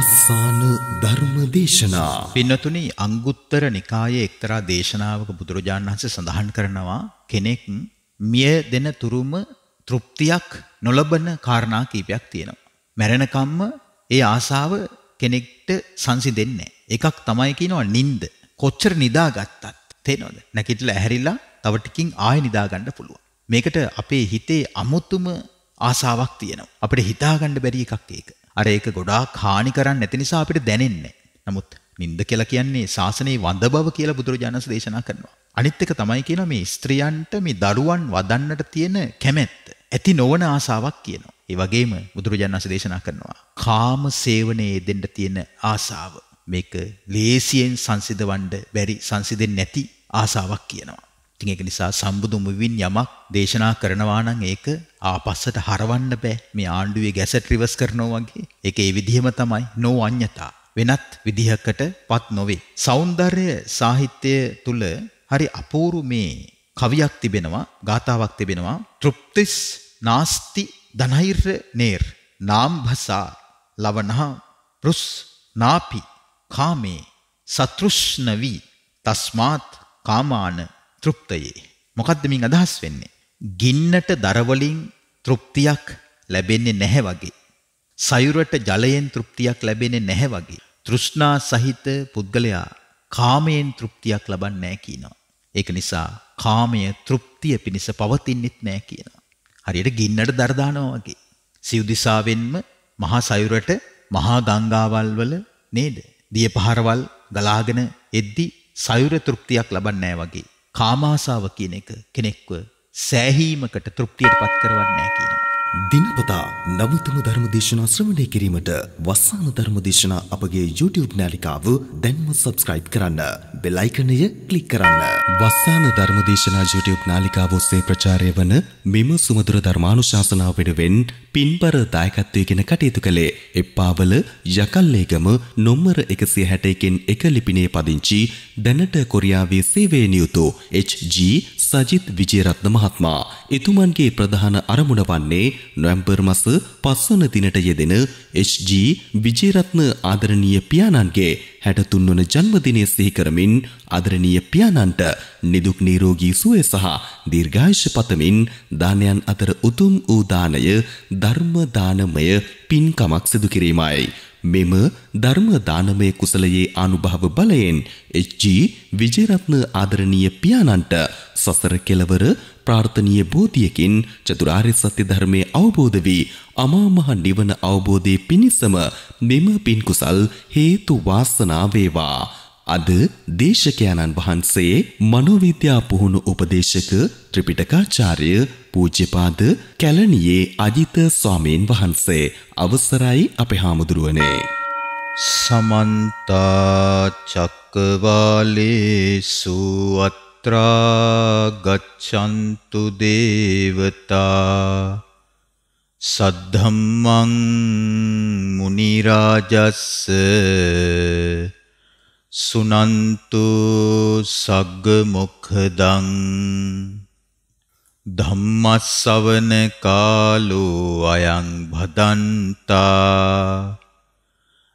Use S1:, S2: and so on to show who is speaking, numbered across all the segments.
S1: වස්සාන ධර්ම දේශනා පින්නතුනි අංගුත්තර නිකායේ එක්තරා දේශනාවක බුදුරජාණන් වහන්සේ සඳහන් කරනවා කෙනෙක් මිය දෙන තුරුම තෘප්තියක් නොලබන කාරණා කීපයක් තියෙනවා. මැරෙනකම්ම ඒ ආසාව කෙනෙක්ට සංසිඳෙන්නේ එකක් තමයි කියනවා නිින්ද. කොච්චර නිදාගත්තත් තේනවද? නැගිටලා ඇහැරිලා තව ටිකින් ආයෙ නිදාගන්න පුළුවන්. මේකට අපේ හිතේ අමුතුම ආසාවක් තියෙනවා. අපිට හිතාගන්න බැරි එකක් ඒක. අර ඒක ගොඩාක් හානි කරන්නේ නැති නිසා අපිට දැනෙන්නේ. නමුත් නිନ୍ଦ කියලා කියන්නේ සාසනයේ වඳ බව කියලා බුදුරජාණන්ස් දේශනා කරනවා. අනිත් එක තමයි කියනවා මේ ස්ත්‍රියන්ට මේ දරුවන් වදන්නට තියෙන කැමැත්ත. ඇති නොවන ආසාවක් කියනවා. ඒ වගේම බුදුරජාණන්ස් දේශනා කරනවා කාම සේවනයේ දෙන්න තියෙන ආසාව. මේක ලේසියෙන් සංසිඳවන්න බැරි සංසිඳෙන්නේ නැති ආසාවක් කියනවා. ඉතින් ඒක නිසා සම්බුදු මුවින් යමක් දේශනා කරනවා නම් ඒක ආපස්සට හරවන්න බෑ. මේ ආණ්ඩුවේ ගැසට් රිවර්ස් කරනවා වගේ. ඒක ඒ විදිහම තමයි. නෝ අඤ්‍යතා. වෙනත් විදිහකටපත් නොවේ. సౌందර්ය සාහිත්‍ය තුල හරි අපූරු මේ කවියක් තිබෙනවා, ගාතාවක් තිබෙනවා. තෘප්තිස් නාස්ති ධනෛර්ය නේර් නාම් භසා ලවණා පෘස් නාපි කාමේ සතෘෂ්ණවි තස්මාත් කාමාන තෘප්තයේ. මොකද්ද මින් අදහස් වෙන්නේ? ගින්නට දරවලින් තෘප්තියක් ලැබෙන්නේ නැහැ වගේ. සයුරට ජලයෙන් තෘප්තියක් ලැබෙන්නේ නැහැ වගේ. තෘෂ්ණා සහිත පුද්ගලයා කාමයෙන් තෘප්තියක් ලබන්නේ නැහැ කියනවා. ඒක නිසා කාමය තෘප්තිය පිණිස පවතින්නෙත් නැහැ කියනවා. හරියට ගින්නට දර දානවා වගේ. සිව් දිසාවෙන්ම මහා සයුරට මහා ගංගාවල් වල නේද? දිය පහරවල් ගලාගෙන එද්දි සයුර තෘප්තියක් ලබන්නේ නැහැ වගේ. කාමාසාව කියන එක කෙනෙක්ව
S2: සෑහීමකට තෘප්තියට පත් කරවන්නේ නැහැ කියනවා. දිනපතා නවතම ධර්මදේශනා ශ්‍රවණය කිරීමට වස්සාන ධර්මදේශනා අපගේ YouTube නාලිකාව දැන්ම සබස්ක්‍රයිබ් කරන්න. බෙල් අයිකනය ක්ලික් කරන්න. වස්සාන ධර්මදේශනා YouTube නාලිකාව ඔස්සේ ප්‍රචාරය වන මෙම සුමధుර ධර්මානුශාසනාව වෙනුවෙන් පින්බර දායකත්වයකින් කටයුතු කළේ එප්පාවල යකල්ලේගම නොම්මර 161කින් එක ලිපිණේ පදිංචි දැනට කොරියාවේ සේවයේ නියුතු HG සජිත් විජේරත්න මහත්මයා එතුමන්ගේ ප්‍රධාන අරමුණ වන්නේ නොවැම්බර් මස පස්වන දිනට යෙදෙන HG විජේරත්න ආදරණීය පියාණන්ගේ 63 වන ජන්මදිනය සිහි කරමින් ආදරණීය පියාණන්ට නිදුක් නිරෝගී සුවය සහ දීර්ඝායුෂ පතමින් දානයන් අතර උතුම් වූ දානය ධර්ම දානමය පින්කමක් සිදු කිරීමයි. මෙම ධර්ම දානමය කුසලයේ අනුභව බලයෙන් එච්.ජී. විජේරත්න ආදරණීය පියාණන්ට සසර කෙලවර ප්‍රාර්ථනීය බෝධියකින් චතුරාර්ය සත්‍ය ධර්මයේ අවබෝධ වී අමා මහ නිවන අවබෝධයේ පිණිසම මෙම පින් කුසල් හේතු වාසනා වේවා. අද දේශකයන්න් වහන්සේ මනෝවිද්‍යා පුහුණු උපදේශක ත්‍රිපිටකාචාර්ය පූජ්‍යපාද කැලණියේ අජිත ස්වාමීන් වහන්සේ අවසරයි අපේ හාමුදුරුවනේ. සමන්තා චක්කවාලේසු අත් తత్రా గచ్చంతు
S1: దేవతా సద్ధమ్మం మునిరాజస్ సునంతు సగ్గముఖదం ධම්මස්සවන කාලෝ අයං භදන්තා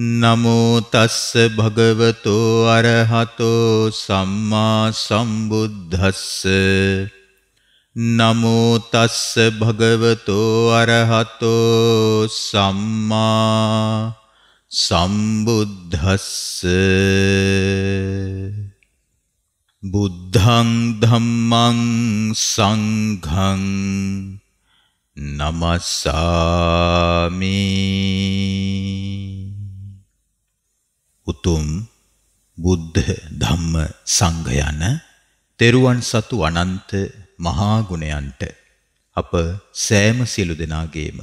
S1: නමෝතස්ස භගවතෝ අරහතෝ සම්මා සම්බුද්ධස්ස නමෝතස්ස භගවතෝ අරහතෝ සම්මා සම්බුද්ධස්ස බුද්ධං ධම්මං සංඝං නමස්සාමි උතුම් බුද්ධ ධම්ම සංඝ යන තෙරුවන් සතු අනන්ත මහා ගුණයන්ට අප සෑම සියලු දෙනාගේම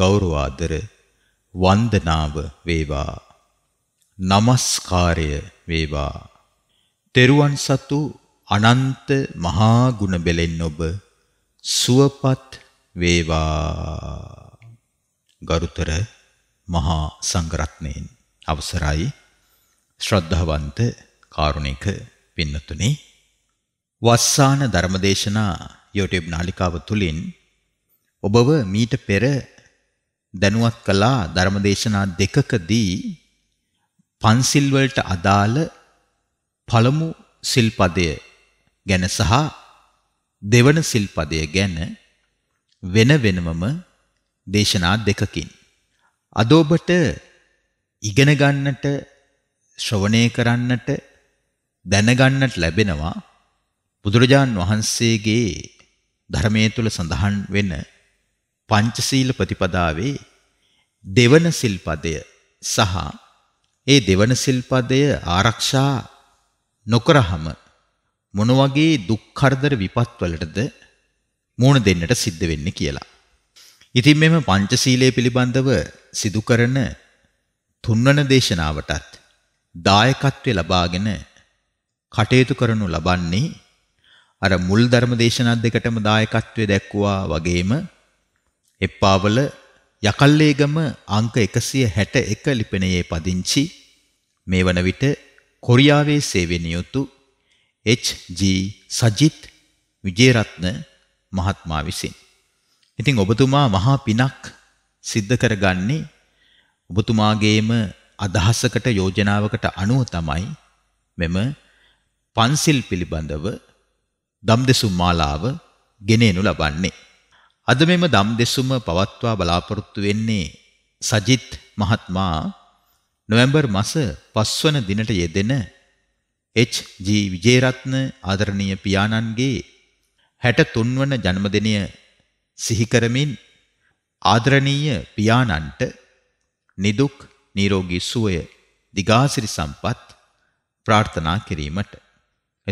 S1: ගෞරවාදර වන්දනාව වේවා নমස්කාරය වේවා තෙරුවන් සතු අනන්ත මහා ගුණ බෙලෙන් ඔබ සුවපත් වේවා ගරුතර මහා සංඝරත්නයෙන් අවසරයි ශ්‍රද්ධාවන්ත කාරුණික පින්නතුනි වස්සාන ධර්මදේශනා YouTube නාලිකාව තුලින් ඔබව මීට පෙර දැනුවත් කළා ධර්මදේශනා දෙකකදී පන්සිල් වලට අදාළ පළමු සිල්පදය ගැන සහ දෙවන සිල්පදය ගැන වෙන වෙනමම දේශනා දෙකකින් අද ඔබට ඉගෙන ගන්නට ශ්‍රවණය කරන්නට දැනගන්නට ලැබෙනවා බුදුරජාන් වහන්සේගේ ධර්මයේ තුල සඳහන් වෙන පංචශීල ප්‍රතිපදාවේ දෙවන සිල්පදය සහ ඒ දෙවන සිල්පදය ආරක්ෂා නොකරහම මොන වගේ දුක් කරදර විපත් වලටද මුහුණ දෙන්නට සිද්ධ වෙන්නේ කියලා. ඉතින් මෙම පංචශීලයේ පිළිබඳව සිදු කරන තුන්වන දේශනාවටත් දායකත්වය ලබාගෙන කටයුතු කරනු ලබන්නේ අර මුල් ධර්ම දේශනා දෙකටම දායකත්වය දැක්වුවා වගේම එප්පාවල යකල්ලේගම අංක 161 ලිපිණයේ පදිංචි මේ වන විට කොරියාවේ සේවනියුතු H.G. සජිත් විජේරත්න මහත්මයා විසින්. ඉතින් ඔබතුමා මහා පිනක් සිද්ධ කරගන්නේ ඔබතුමාගේම අදහසකට යෝජනාවකට අනුව තමයි මෙම පන්සිල් පිළිබඳව දම්දෙසුම් මාලාව ගෙනෙනු ලබන්නේ. අද මෙම දම්දෙසුම පවත්වා බලාපොරොත්තු වෙන්නේ සජිත් මහත්මයා නොවැම්බර් මස 5 වන දිනට යෙදෙන එච්.ජී. විජේරත්න ආදරණීය පියාණන්ගේ 63 වන ජන්මදිනය සිහි කරමින් ආදරණීය පියාණන්ට නිදුක් නිරෝගී සුවය දිගාසිරි සම්පත් ප්‍රාර්ථනා කිරීමට.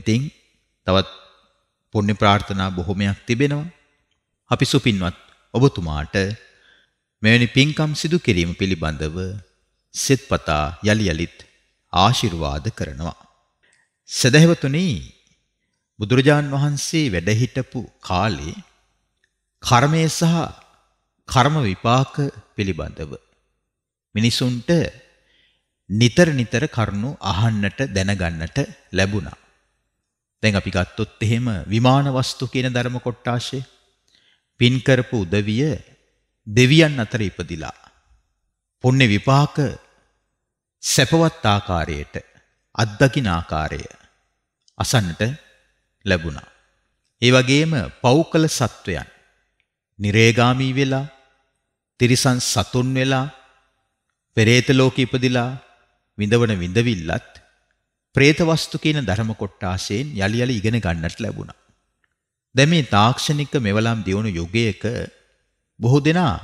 S1: ඉතින් තවත් පුණ්‍ය ප්‍රාර්ථනා බොහොමයක් තිබෙනවා. අපි සුපින්වත් ඔබතුමාට මෙවැනි පින්කම් සිදු කිරීම පිළිබඳව සෙත්පතා යලි යලිත් ආශිර්වාද කරනවා. සදහෙවතුනි බුදුරජාන් වහන්සේ වැඩ හිටපු කාලේ කර්මය සහ කර්ම විපාක පිළිබඳව මිනිසුන්ට නිතර නිතර කරුණු අහන්නට දැනගන්නට ලැබුණා. දැන් අපි ගත්තොත් එහෙම විමාන වස්තු කියන ධර්ම කොටාශය පින් කරපු උදවිය දෙවියන් අතර ඉපදිලා පුණ්‍ය විපාක සැපවත් ආකාරයට අත්දකින් ආකාරය අසන්නට ලැබුණා. ඒ වගේම පෞකල සත්වයන් නිරේගාමී වෙලා තිරිසන් සතුන් වෙලා පෙරේත ලෝකෙ ඉපදිලා විඳවන විඳවිල්ලත් പ്രേත වස්තු කියන ධර්ම කොටාසයෙන් යලි යලි ඉගෙන ගන්නට ලැබුණා. දැන් මේ තාක්ෂණික මෙවලම් දියුණු යුගයක බොහෝ දෙනා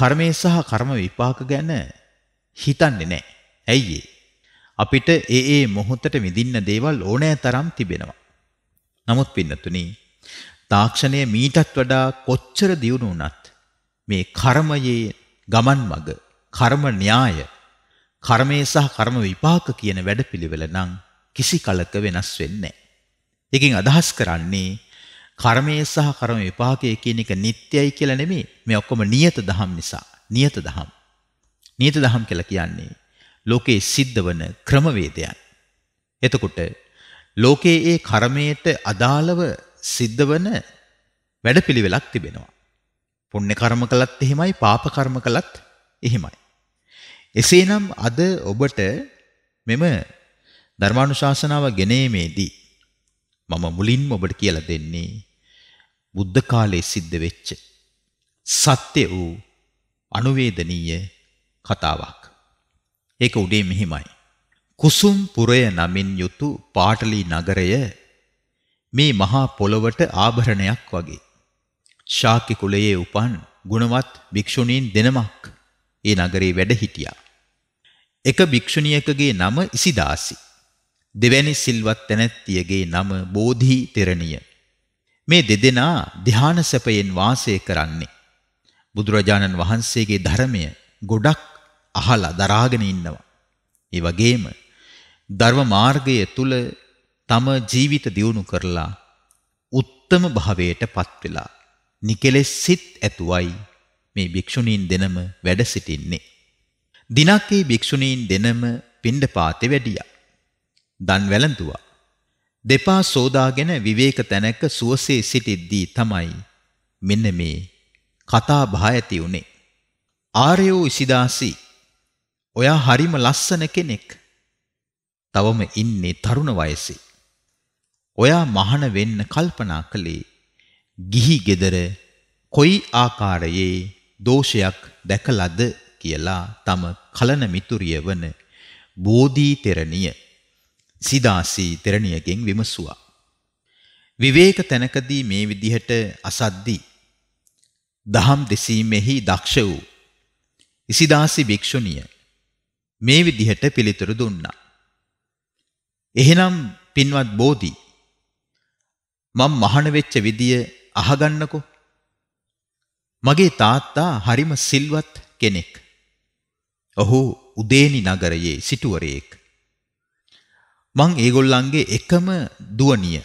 S1: කර්මය සහ කර්ම විපාක ගැන හිතන්නේ නැහැ. ඇයි අපිට ඒ ඒ මොහොතට විඳින්න දේවල් ඕනෑ තරම් තිබෙනවා. නමුත් පින්නතුනි තාක්ෂණය මීටත් වඩා කොච්චර දියුණු වුණත් මේ කර්මයේ ගමන් මග කර්ම න්‍යාය කර්මයේ සහ කර්ම විපාක කියන වැඩපිළිවෙල නම් කිසි කලක වෙනස් වෙන්නේ නැහැ. එකකින් අදහස් කරන්නේ කර්මයේ සහ කර්ම විපාකයේ කියන එක නිට්ටයයි කියලා නෙමෙයි. මේ ඔක්කොම නියත දහම් නිසා. නියත දහම්. නියත දහම් කියලා කියන්නේ ලෝකේ සිද්ධවන ක්‍රමවේදයන්. එතකොට ලෝකයේ ඒ කර්මයට අදාළව සිද්ධවන වැඩපිළිවෙලක් තිබෙනවා. පුණ්‍ය කර්ම කළත් එහෙමයි, පාප කර්ම කළත් එහෙමයි. එසේනම් අද ඔබට මෙම ධර්මානුශාසනාව ගෙනීමේදී මම මුලින්ම ඔබට කියලා දෙන්නේ බුද්ධ කාලයේ සිද්ධ වෙච්ච සත්‍ය වූ අනුවේදනීය කතාවක්. ඒක උඩේ මෙහිමයි. කුසුම් පුරය නමින් යුතු පාටලි නගරය මේ මහා පොළවට ආභරණයක් වගේ. ශාක්‍ය කුලයේ උපන් ගුණවත් භික්ෂුණීන් දෙනමක් ඒ නගරේ වැඩ හිටියා. එක භික්ෂුණියකගේ නම ඉසිදාසි. දෙවැනි සිල්වත් තැනැත්තියගේ නම බෝධී තෙරණිය. මේ දෙදෙනා ධ්‍යාන සැපයෙන් වාසය කරන්නේ. බුදුරජාණන් වහන්සේගේ ධර්මය ගොඩක් අහලා දරාගෙන ඉන්නවා. ඒ වගේම ධර්ම මාර්ගය තුල තම ජීවිත දියුණු කරලා උත්තම භාවයට පත් වෙලා නිකලෙස් සිත් ඇතුවයි මේ භික්ෂුණීන් දෙනම වැඩ සිටින්නේ. දිනක් ඒ භික්ෂුණීන් දෙනම පිණ්ඩපාතේ වැඩියා. දන් වැළඳුවා. දෙපා සෝදාගෙන විවේක තැනක සුවසේ සිටිද්දී තමයි මෙන්න මේ කතා බහ ඇති උනේ. ආර්යෝ ඉසිදාසි ඔයා හරිම ලස්සන කෙනෙක්. තවම ඉන්නේ තරුණ වයසේ. ඔයා මහාන වෙන්න කල්පනා කළේ ගිහි gedara කොයි ආකාරයේ දෝෂයක් දැකලාද කියලා තම කලන මිතුරිය වන බෝධී තෙරණිය සිදාසී තෙරණියගෙන් විමසුවා. විවේක තැනකදී මේ විදිහට අසද්දී දහම් දෙසීමෙහි දක්ෂ වූ ඉසිදාසි භික්ෂුණිය මේ විදිහට පිළිතුරු දුන්නා. එහෙනම් පින්වත් බෝධි මම මහාන වෙච්ච විදිය අහගන්නකෝ. මගේ තාත්තා හරිම සිල්වත් කෙනෙක්. ඔහු උදේනි නගරයේ සිටුවරයෙක්. මං ඒගොල්ලන්ගේ එකම දුවනිය.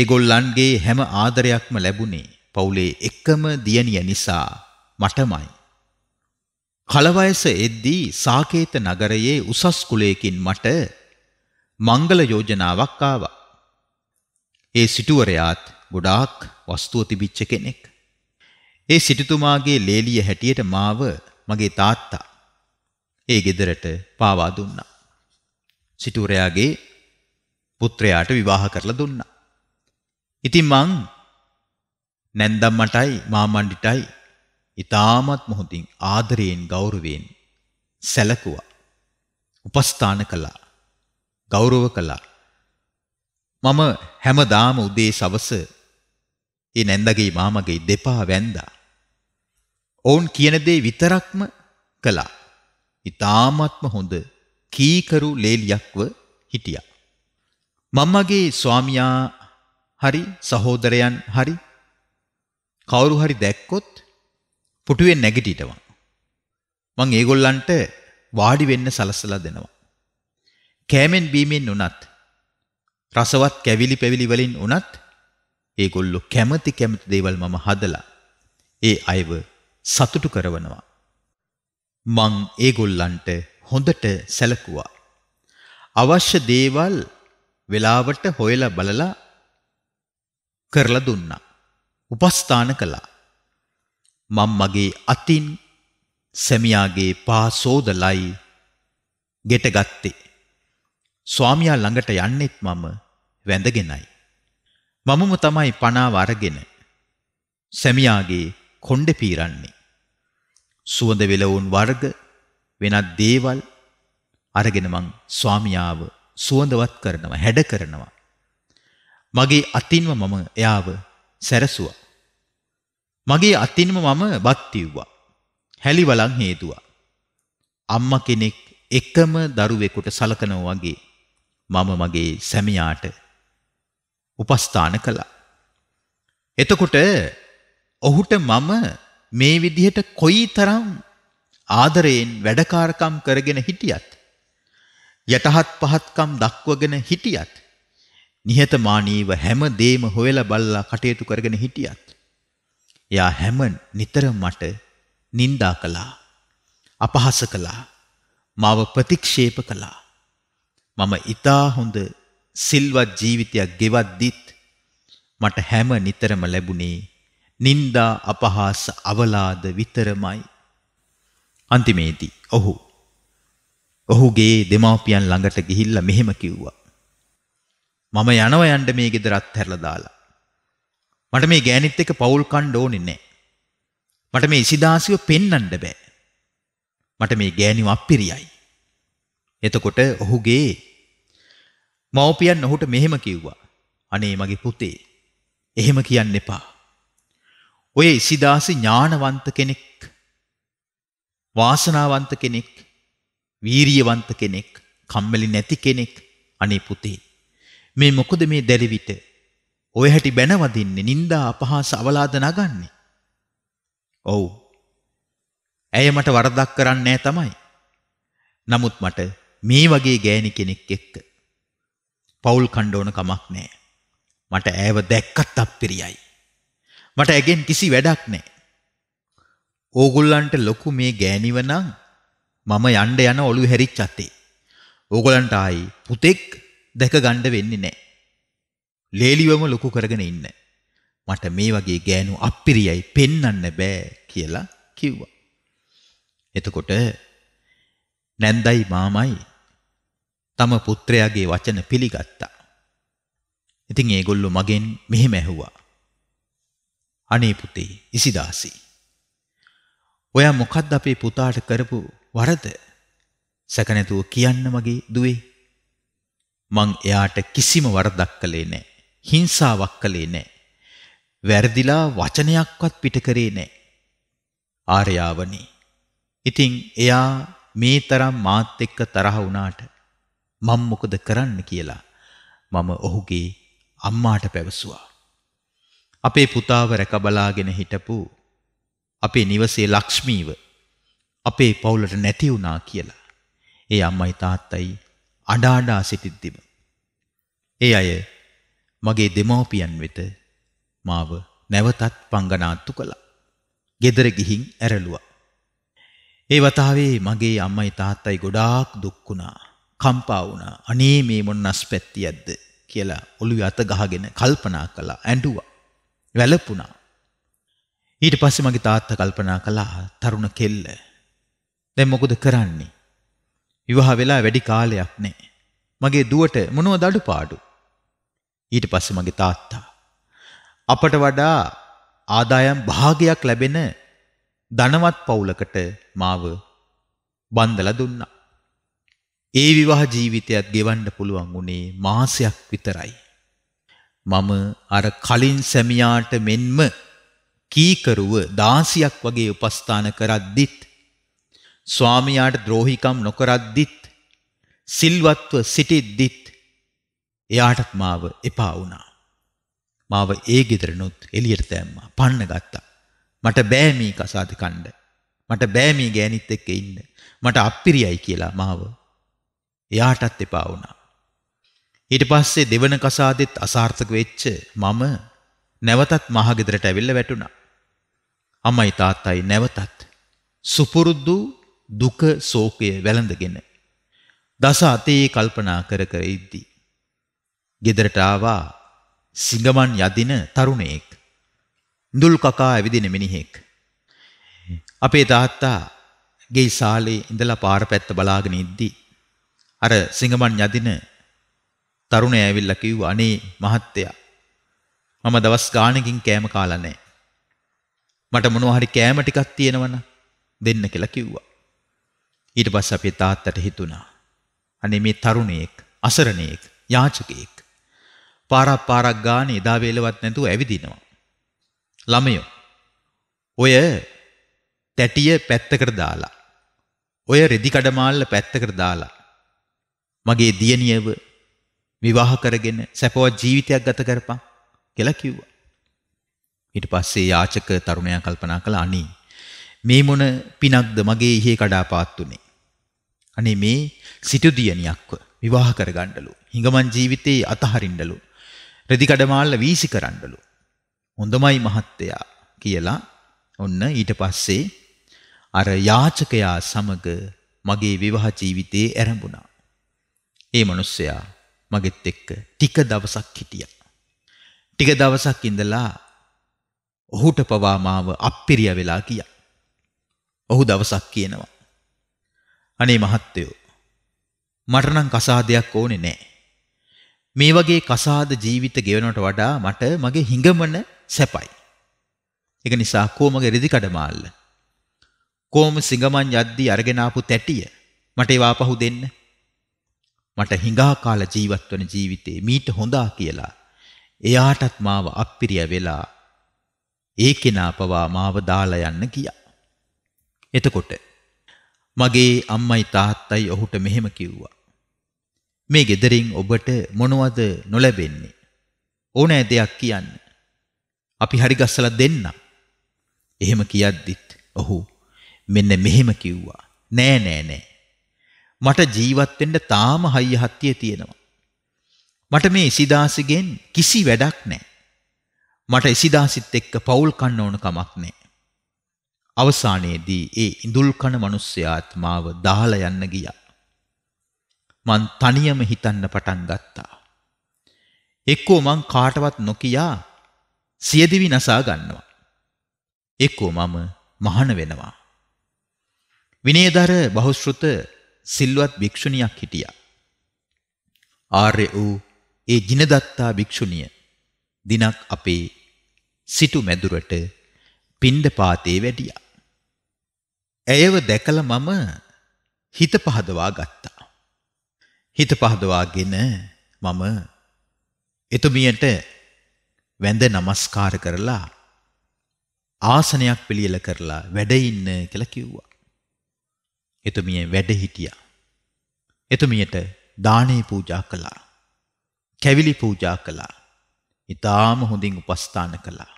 S1: ඒගොල්ලන්ගේ හැම ආදරයක්ම ලැබුණේ පවුලේ එකම දියණිය නිසා මටමයි. කලවයස එද්දී සාකේත නගරයේ උසස් කුලයකින් මට මංගල යෝජනාවක් ආවා. ඒ සිටුවරයාත් ගොඩාක් වස්තුව තිබිච්ච කෙනෙක්. ඒ සිටුතුමාගේ ලේලිය හැටියට මාව මගේ තාත්තා ඒ ගෙදරට පාවා දුන්නා. සිටුරයාගේ පුත්‍රයාට විවාහ කරලා දුන්නා. ඉතින් මං නැන්දම්මටයි මාමණ්ඩිටයි ඊටාමත් මොහොතින් ආදරයෙන් ගෞරවයෙන් සැලකුවා. උපස්ථාන කළා. ගෞරව කළා. මම හැමදාම උදේ සවස ඒ නැන්දගේ මාමගේ දෙපා වැන්දා. ඔවුන් කියන දේ විතරක්ම කළා. ඊ타ත්ම හොඳ කීකරු ලේලියක්ව හිටියා. මම්මගේ ස්වාමියා හරි සහෝදරයන් හරි කවුරු හරි දැක්කොත් පුටුවේ නැගිටිටවා. මං ඒගොල්ලන්ට වාඩි වෙන්න සලස්සලා දෙනවා. කෑමෙන් බීමෙන් උනත් රසවත් කැවිලි පැවිලි වලින් උනත් ඒගොල්ලෝ කැමති කැමති දේවල් මම හදලා ඒ අයව සතුටු කරවනවා. මං ඒගොල්ලන්ට හොඳට සැලකුවා. අවශ්‍ය දේවල් වෙලාවට හොයලා බලලා කරලා දුන්නා. උපස්ථාන කළා. මම මගේ අතින් සැමියාගේ පා සෝදලයි ගෙට ගත්තේ. ස්වාමියා ළඟට යන්නෙත් මම වැඳගෙනයි. මමම තමයි පනාව අරගෙන සැමියාගේ කොණ්ඩ පීරන්නේ. සුවඳ වෙලවුන් වර්ග වෙනත් දේවල් අරගෙන මං ස්වාමියාව සුවඳවත් කරනවා හැඩ කරනවා මගේ අතින්ම මම එයාව සැරසුවා මගේ අතින්ම මම බත් තිව්වා හැලිවලන් හේතුවා අම්මා කෙනෙක් එකම දරුවෙකුට සලකනවා වගේ මම මගේ සැමියාට උපස්ථාන කළා එතකොට ඔහුට මම මේ විදිහට කොයිතරම් ආදරයෙන් වැඩකාරකම් කරගෙන හිටියත් යටහත් පහත්කම් දක්වගෙන හිටියත් නිහතමානීව හැම දෙම හොයලා බලලා කටයුතු කරගෙන හිටියත් එයා හැම නිතරම මට නිନ୍ଦා කළා අපහාස කළා මාව ප්‍රතික්ෂේප කළා මම ඊටා හොඳ සිල්වත් ජීවිතයක් ගෙවද්දිත් මට හැම නිතරම ලැබුණේ නින්දා අපහාස අවලාද විතරමයි. අන්තිමේදී ඔහු ඔහුගේ දෙමාපියන් ළඟට ගිහිල්ලා මෙහෙම කිව්වා. මම යනවා යන්න මේ ගෙදර අත්හැරලා දාලා. මට මේ ගෑණිත් එක්ක පවුල් කණ්ඩ ඕනේ නැහැ. මට මේ ඉසිදාසියෝ පෙන්වන්න බෑ. මට මේ ගෑණිව අප්පිරියයි. එතකොට ඔහුගේ මව්පියන් ඔහුට මෙහෙම කිව්වා. අනේ මගේ පුතේ. එහෙම කියන්න එපා. ඔය ඉසිදාසි ඥානවන්ත කෙනෙක් වාසනාවන්ත කෙනෙක් වීරියවන්ත කෙනෙක් කම්මැලි නැති කෙනෙක් අනේ පුතේ මේ මොකද මේ දැරිවිත ඔය හැටි බැනවදින්නේ නිന്ദා අපහාස අවලාද නගන්නේ ඔව් ඇය මට වරදක් කරන්නේ තමයි නමුත් මට මේ වගේ ගෑණි කෙනෙක් එක්ක පවුල් කණ්ඩ ඕන කමක් නැහැ මට ඇයව දැක්කත් අප්පිරියයි මට ඇගෙන් කිසි වැඩක් නෑ. ඕගොල්ලන්ට ලොකු මේ ගෑනිව නම් මම යන්න යන ඔළු හැරිච්ච අතේ. ඕගොල්ලන්ට ආයි පුතෙක් දැක ගන්න වෙන්නේ නෑ. ලේලිවම ලොකු කරගෙන ඉන්න. මට මේ වගේ ගෑනු අප්පිරියයි පෙන්වන්න බෑ කියලා කිව්වා. එතකොට නැන්දයි මාමයි තම පුත්‍රයාගේ වචන පිළිගත්තා. ඉතින් ඒගොල්ලෝ මගෙන් මෙහෙම ඇහුවා. අනේ පුතේ ඉසිදාසි. ඔයා මොකද්ද අපේ පුතාට කරපු වරද? සැකනැතුව කියන්න මගේ දුවේ. මං එයාට කිසිම වරදක් කළේ නෑ. හිංසාවක් කළේ නෑ. වැරදිලා වචනයක්වත් පිට කරේ නෑ. ආර්යාවනි. ඉතින් එයා මේ තරම් මාත් එක්ක තරහ වුණාට මම මොකද කරන්න කියලා මම ඔහුගේ අම්මාට පැවසුවා. අපේ පුතාව රැකබලාගෙන හිටපු අපේ නිවසේ ලක්ෂ්මීව අපේ පවුලට නැති වුණා කියලා. ඒ අම්මයි තාත්තයි අඩාඩා සිටිද්දිම. ඒ අය මගේ දෙමව්පියන් වෙත මාව නැවතත් පංගනාත්තු කළා. ගෙදර ගිහින් ඇරළුවා. ඒ වතාවේ මගේ අම්මයි තාත්තයි ගොඩාක් දුක් වුණා. කම්පා වුණා. අනේ මේ මොන්නස් පැත්තියක්ද කියලා ඔළුවේ අත ගහගෙන කල්පනා කළා. ඇඬුවා. වැලපුණා. ඊට පස්සේ මගේ තාත්තා කල්පනා කළා තරුණ කෙල්ල. දැන් මොකද කරන්නේ? විවාහ වෙලා වැඩි කාලයක් නෑ. මගේ දුවට මොනවද අඩුපාඩු? ඊට පස්සේ මගේ තාත්තා අපට වඩා ආදායම් භාගයක් ලැබෙන ධනවත් පවුලකට මාව බන්දලා දුන්නා. ඒ විවාහ ජීවිතයත් ගෙවන්න පුළුවන් වුණේ මාසයක් විතරයි. මම අර කලින් සැමියාට මෙන්ම කීකරුව දාසියක් වගේ උපස්ථාන කරද්දිත් ස්වාමියාට ද්‍රෝහිකම් නොකරද්දිත් සිල්වත්ව සිටිද්දිත් එයාටත් මාව එපා වුණා. මාව ඒ ගෙදරනුත් එළියට දැම්මා. පන්න ගත්තා. මට බෑ මේ කසාද කණ්ඩ. මට බෑ මේ ගෑණිත් එක්ක ඉන්න. මට අප්පිරියයි කියලා මාව එයාටත් එපා වුණා. ඊට පස්සේ දෙවන කසාදෙත් අසාර්ථක වෙච්ච මම නැවතත් මහගෙදරට ඇවිල්ලා වැටුණා. අම්මයි තාත්තයි නැවතත් සුපුරුදු දුක ශෝකය වැළඳගෙන දස අතේ කල්පනා කර කර ඉද්දී. ගෙදරට ආවා සිඟමන් යදින තරුණයෙක්. දුල් කකා ඇවිදින මිනිහෙක්. අපේ තාත්තා ගේ ශාලේ ඉඳලා පාර පැත්ත බලාගෙන ඉද්දී අර සිඟමන් යදින තරුණය ඇවිල්ලා කිව්වා අනේ මහත්තයා මම දවස් ගාණකින් කෑම කාලා නැහැ. මට මොනවා හරි කෑම ටිකක් තියෙනවනම් දෙන්න කියලා කිව්වා. ඊට පස්සේ අපේ තාත්තට හිතුණා අනේ මේ තරුණයෙක් අසරණයෙක් යාචකයෙක් පාරක් පාරක් ගානේ එදා වේලවත් නැතුව ඇවිදිනවා. ළමයෝ ඔය තැටිය පැත්තකට දාලා ඔය රෙදි කඩමාල්ල පැත්තකට දාලා මගේ දියණියව විවාහ කරගෙන සැපවත් ජීවිතයක් ගත කරපන් කියලා කිව්වා. ඊට පස්සේ යාචක තරුණයා කල්පනා කළා අනේ මේ මොන පිනක්ද මගේ ඉහේ කඩාපාත් උනේ. අනේ මේ සිටු දියණියක්ව විවාහ කරගන්නලු. හිඟමන් ජීවිතේ අතහරින්නලු. රෙදි කඩමාල්ල වීසි කරන්නලු. හොඳමයි මහත්තයා කියලා ඔන්න ඊට පස්සේ අර යාචකයා සමග මගේ විවාහ ජීවිතේ ඇරඹුණා. ඒ මිනිස්සයා මගෙත් එක්ක ටික දවසක් හිටිය. ටික දවසක් ඉඳලා ඔහුට පවාමාව අපිරිය වෙලා කිය. ඔහු දවසක් කියනවා. අනේ මහත්තයෝ. මටනම් කසාදයක් ඕනෙ නෑ. මේ වගේ කසාද ජීවිත ගෙවනට වඩා මට මගේ හිඟමන සැපයි. එක නිසා කෝමගේ රෙදි කඩමාල්ල. කෝම සිඟමන් යද්දී අරගෙනාපු තැටිය මට ඒවා පහු දෙන්න මට හිඟා කාල ජීවත් වන ජීවිතේ මීට හොඳා කියලා එයාටත් මාව අප්පිරිය වෙලා ඒ කෙනා පවා මාව දාලා යන්න ගියා. එතකොට මගේ අම්මයි තාත්තයි ඔහුට මෙහෙම කිව්වා. මේ ගෙදරින් ඔබට මොනවද නොලැබෙන්නේ? ඕනෑ දෙයක් කියන්න. අපි හරි ගස්සලා දෙන්න. එහෙම කියද්දිත් ඔහු මෙන්න මෙහෙම කිව්වා. නෑ නෑ නෑ. මට ජීවත් වෙන්න තාම හයිය හත්තිය තියෙනවා. මට මේ ඉසිදාසිගෙන් කිසි වැඩක් නැහැ. මට ඉසිදාසිත් එක්ක පවුල් කන්න ඕන කමක් නැහැ. අවසානයේදී ඒ ඉඳුල් කන මිනිස්යාත් මාව දහලා යන්න ගියා. මං තනියම හිතන්න පටන් ගත්තා. එක්කෝ මං කාටවත් නොකියා සියදිවි නසා ගන්නවා. එක්කෝ මම මහාන වෙනවා. විනයදර බහුශෘත සිල්වත් භික්ෂුණියක් හිටියා. ආර්ය වූ ඒ ජිනදත්තා භික්ෂුණිය දිනක් අපේ සිටු මැදුරට පින්ඩ පාතේ වැඩියා. ඇයව දැකල මම හිත පහදවා ගත්තා. හිත පහදවාගෙන මම එතුමියට වැඳ නමස්කාර කරලා ආසනයක් පිළියෙල කරලා වැඩ ඉන්න කියලා කිව්වා. එතුමිය වැඩ හිටියා. එතුමියට දානේ පූජා කළා. කැවිලි පූජා කළා. ඊටාම හොඳින් උපස්ථාන කළා.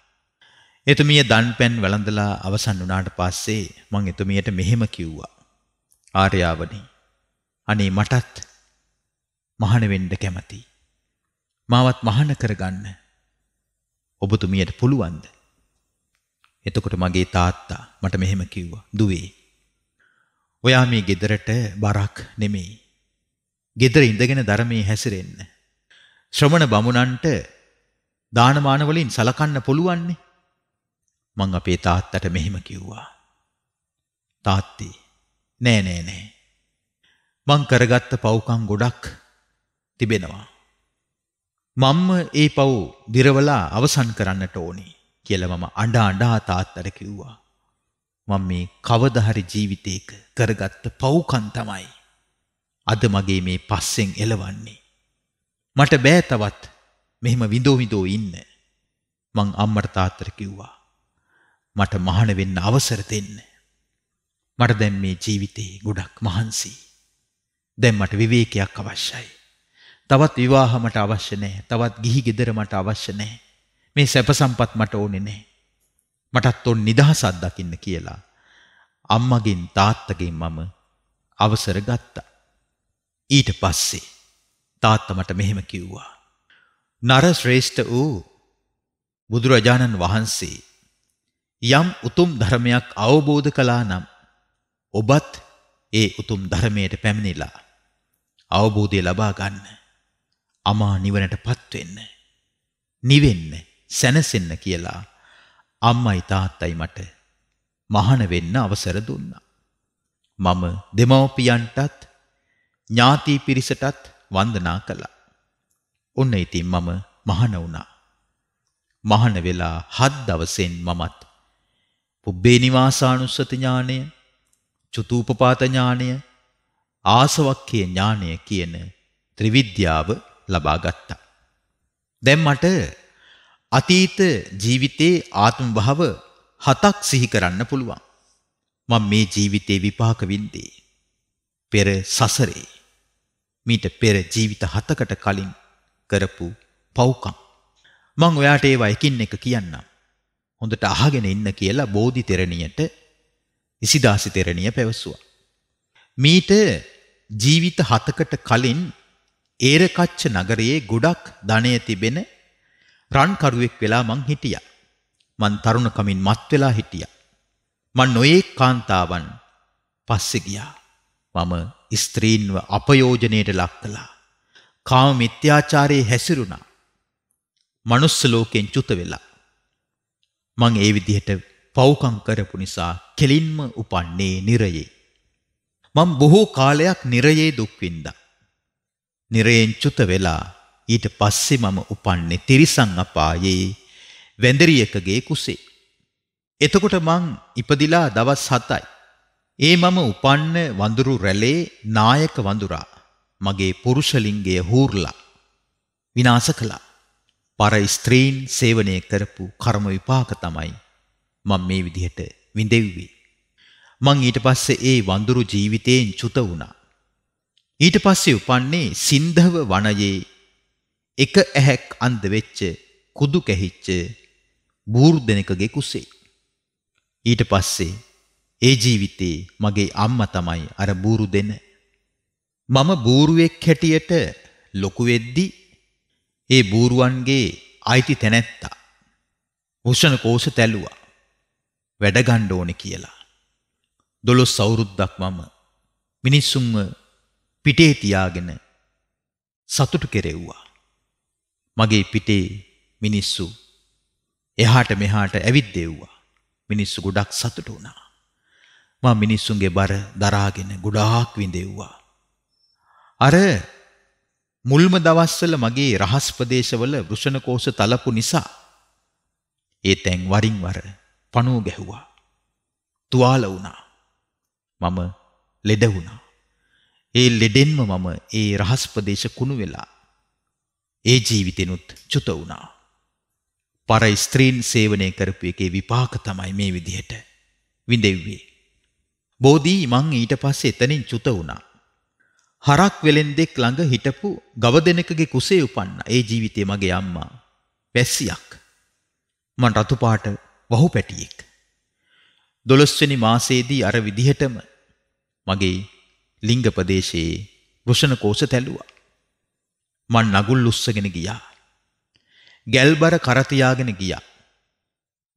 S1: එතුමිය දන්පැන් වැළඳලා අවසන් වුණාට පස්සේ මං එතුමියට මෙහෙම කිව්වා. ආර්යාවනි අනේ මටත් මහාන වෙන්න කැමතියි. මාවත් මහාන කරගන්න ඔබතුමියට පුළුවන්ද? එතකොට මගේ තාත්තා මට මෙහෙම කිව්වා. "දුවේ ඔයා මේ ගෙදරට බරක් නෙමෙයි. ගෙදර ඉඳගෙන ධර්මයේ හැසිරෙන්න. ශ්‍රමණ බමුණන්ට දානමාන වලින් සලකන්න පුළුවන්නේ. මං අපේ තාත්තට මෙහෙම කිව්වා. තාත්ති නෑ නෑ නෑ. මං කරගත්ත පව්කම් ගොඩක් තිබෙනවා. මම්ම ඒ පව් දිරවලා අවසන් කරන්නට ඕනි කියලා මම අඬ අඬා තාත්තට කිව්වා. මම මේ කවදාහරි ජීවිතේක කරගත්ත පව්කම් තමයි අද මගේ මේ පස්සෙන් එලවන්නේ. මට බෑ තවත් මෙහෙම විඳෝ විඳෝ ඉන්න. මං අම්මට තාත්තට කිව්වා. මට මහාන වෙන්න අවසර දෙන්න. මට දැන් මේ ජීවිතේ ගොඩක් මහන්සි. දැන් මට විවේකයක් අවශ්‍යයි. තවත් විවාහ මට අවශ්‍ය නැහැ. තවත් ගිහි ගෙදර මට අවශ්‍ය නැහැ. මේ සැප සම්පත් මට ඕනේ නැහැ. මටත් ඔන් නිදහසක් දකින්න කියලා අම්මගෙන් තාත්තගෙන් මම අවසර ගත්තා. ඊට පස්සේ තාත්තා මට මෙහෙම කිව්වා. නර ශ්‍රේෂ්ඨ වූ බුදුරජාණන් වහන්සේ යම් උතුම් ධර්මයක් අවබෝධ කළා නම් ඔබත් ඒ උතුම් ධර්මයට පැමිණිලා අවබෝධය ලබා ගන්න අමා නිවනටපත් වෙන්න නිවෙන්න සැනසෙන්න කියලා අම්මයි තාත්තයි මට මහන වෙන්න අවසර දුන්නා. මම දෙමව්පියන්ටත් ඥාති පිරිසටත් වන්දනා කළා. ඔන්න ඉතින් මම මහන වුණා. මහන වෙලා හත් දවසෙන් මමත් පුබ්බේ නිවාසානුස්සති ඥාණය, චතුූපපාත ඥාණය, ආසවක්ඛ්‍ය ඥාණය කියන ත්‍රිවිද්‍යාව ලබා ගත්තා. දැන් මට අතීත ජීවිතයේ ආත්ම භව හතක් සිහි කරන්න පුළුවන්. මම මේ ජීවිතේ විපාක වින්දේ. පෙර සසරේ මීට පෙර ජීවිත හතකට කලින් කරපු පව්කම්. මං ඔයාට ඒවා එකින් එක කියන්නම්. හොඳට අහගෙන ඉන්න කියලා බෝධි තෙරණියට ඉසිදාසි තෙරණිය පැවසුවා. මීට ජීවිත හතකට කලින් ඒරකච්ච නගරයේ ගොඩක් ධනය තිබෙන රන්කරුවෙක් වෙලා මං හිටියා. මං තරුණ කමින් මත් වෙලා හිටියා. මං නොයේ කාන්තාවන් පස්සේ ගියා. මම ස්ත්‍රීන්ව අපයෝජනයට ලක් කළා. කාම මිත්‍යාචාරයේ හැසිරුණා. මනුස්ස ලෝකෙන් චුත වෙලා. මං ඒ විදිහට පව්කම් කරපු නිසා කෙලින්ම උපන්නේ නිරයේ. මං බොහෝ කාලයක් නිරයේ දුක් විඳා. නිරයෙන් චුත වෙලා ඊට පස්සේ මම උපන්නේ තිරිසං අපායේ වැඳරියකගේ කුසේ. එතකොට මං ඉපදිලා දවස් 7යි. ඒ මම උපන්න වඳුරු රැළේ නායක වඳුරා මගේ පුරුෂලිංගය හූර්ලා විනාශ කළා. පර ස්ත්‍රීන් සේවනය කරපු කර්ම විපාක තමයි මම මේ විදිහට විඳෙව්වේ. මං ඊට පස්සේ ඒ වඳුරු ජීවිතයෙන් චුත වුණා. ඊට පස්සේ උපන්නේ සින්ධව වනයේ එක ඇහැක් අන්ධ වෙච්ච කුදු කැහිච්ච බූර්දෙනකගේ කුසේ. ඊට පස්සේ ඒ ජීවිතේ මගේ අම්මා තමයි අර බූරු දෙන. මම බූරුවෙක් හැටියට ලොකු වෙද්දි ඒ බූරුවන්ගේ අයිති තැනැත්තා. උෂණ කෝෂ තැලුවා. වැඩ ගන්න ඕනේ කියලා. දොළොස් අවුරුද්දක් මම මිනිස්සුන්ව පිටේ තියාගෙන සතුටු කෙරෙව්වා. මගේ පිටේ මිනිස්සු එහාට මෙහාට ඇවිත් දෙව්වා. මිනිස්සු ගොඩක් සතුටු වුණා. මා මිනිස්සුන්ගේ බර දරාගෙන ගොඩාක් විඳෙව්වා. අර මුල්ම දවස්වල මගේ රහස් ප්‍රදේශවල වෘෂණකෝෂ තලපු නිසා ඒ තැන් වරින් වර පණුව ගැහුවා. තුවාල වුණා. මම ලෙඩ වුණා. ඒ ලෙඩෙන්ම මම ඒ රහස් ප්‍රදේශ කුණු වෙලා ඒ ජීවිතෙනුත් චුත වුණා. පර ස්ත්‍රීන් සේවනය කරපු එකේ විපාක තමයි මේ විදිහට විඳෙව්වේ. බෝධී මං ඊට පස්සේ එතනින් චුත වුණා. හරක් වෙලෙන්දෙක් ළඟ හිටපු ගව දෙනකගේ කුසේ උපන්න ඒ ජීවිතේ මගේ අම්මා වැස්සියක්. මං රතු පාට වහු පැටියෙක්. දොළොස්වෙනි මාසේදී අර විදිහටම මගේ ලිංග ප්‍රදේශයේ වෘෂණ කෝෂ තැළුවා. මං නගුල් උස්සගෙන ගියා. ගැල්බර කරතියාගෙන ගියා.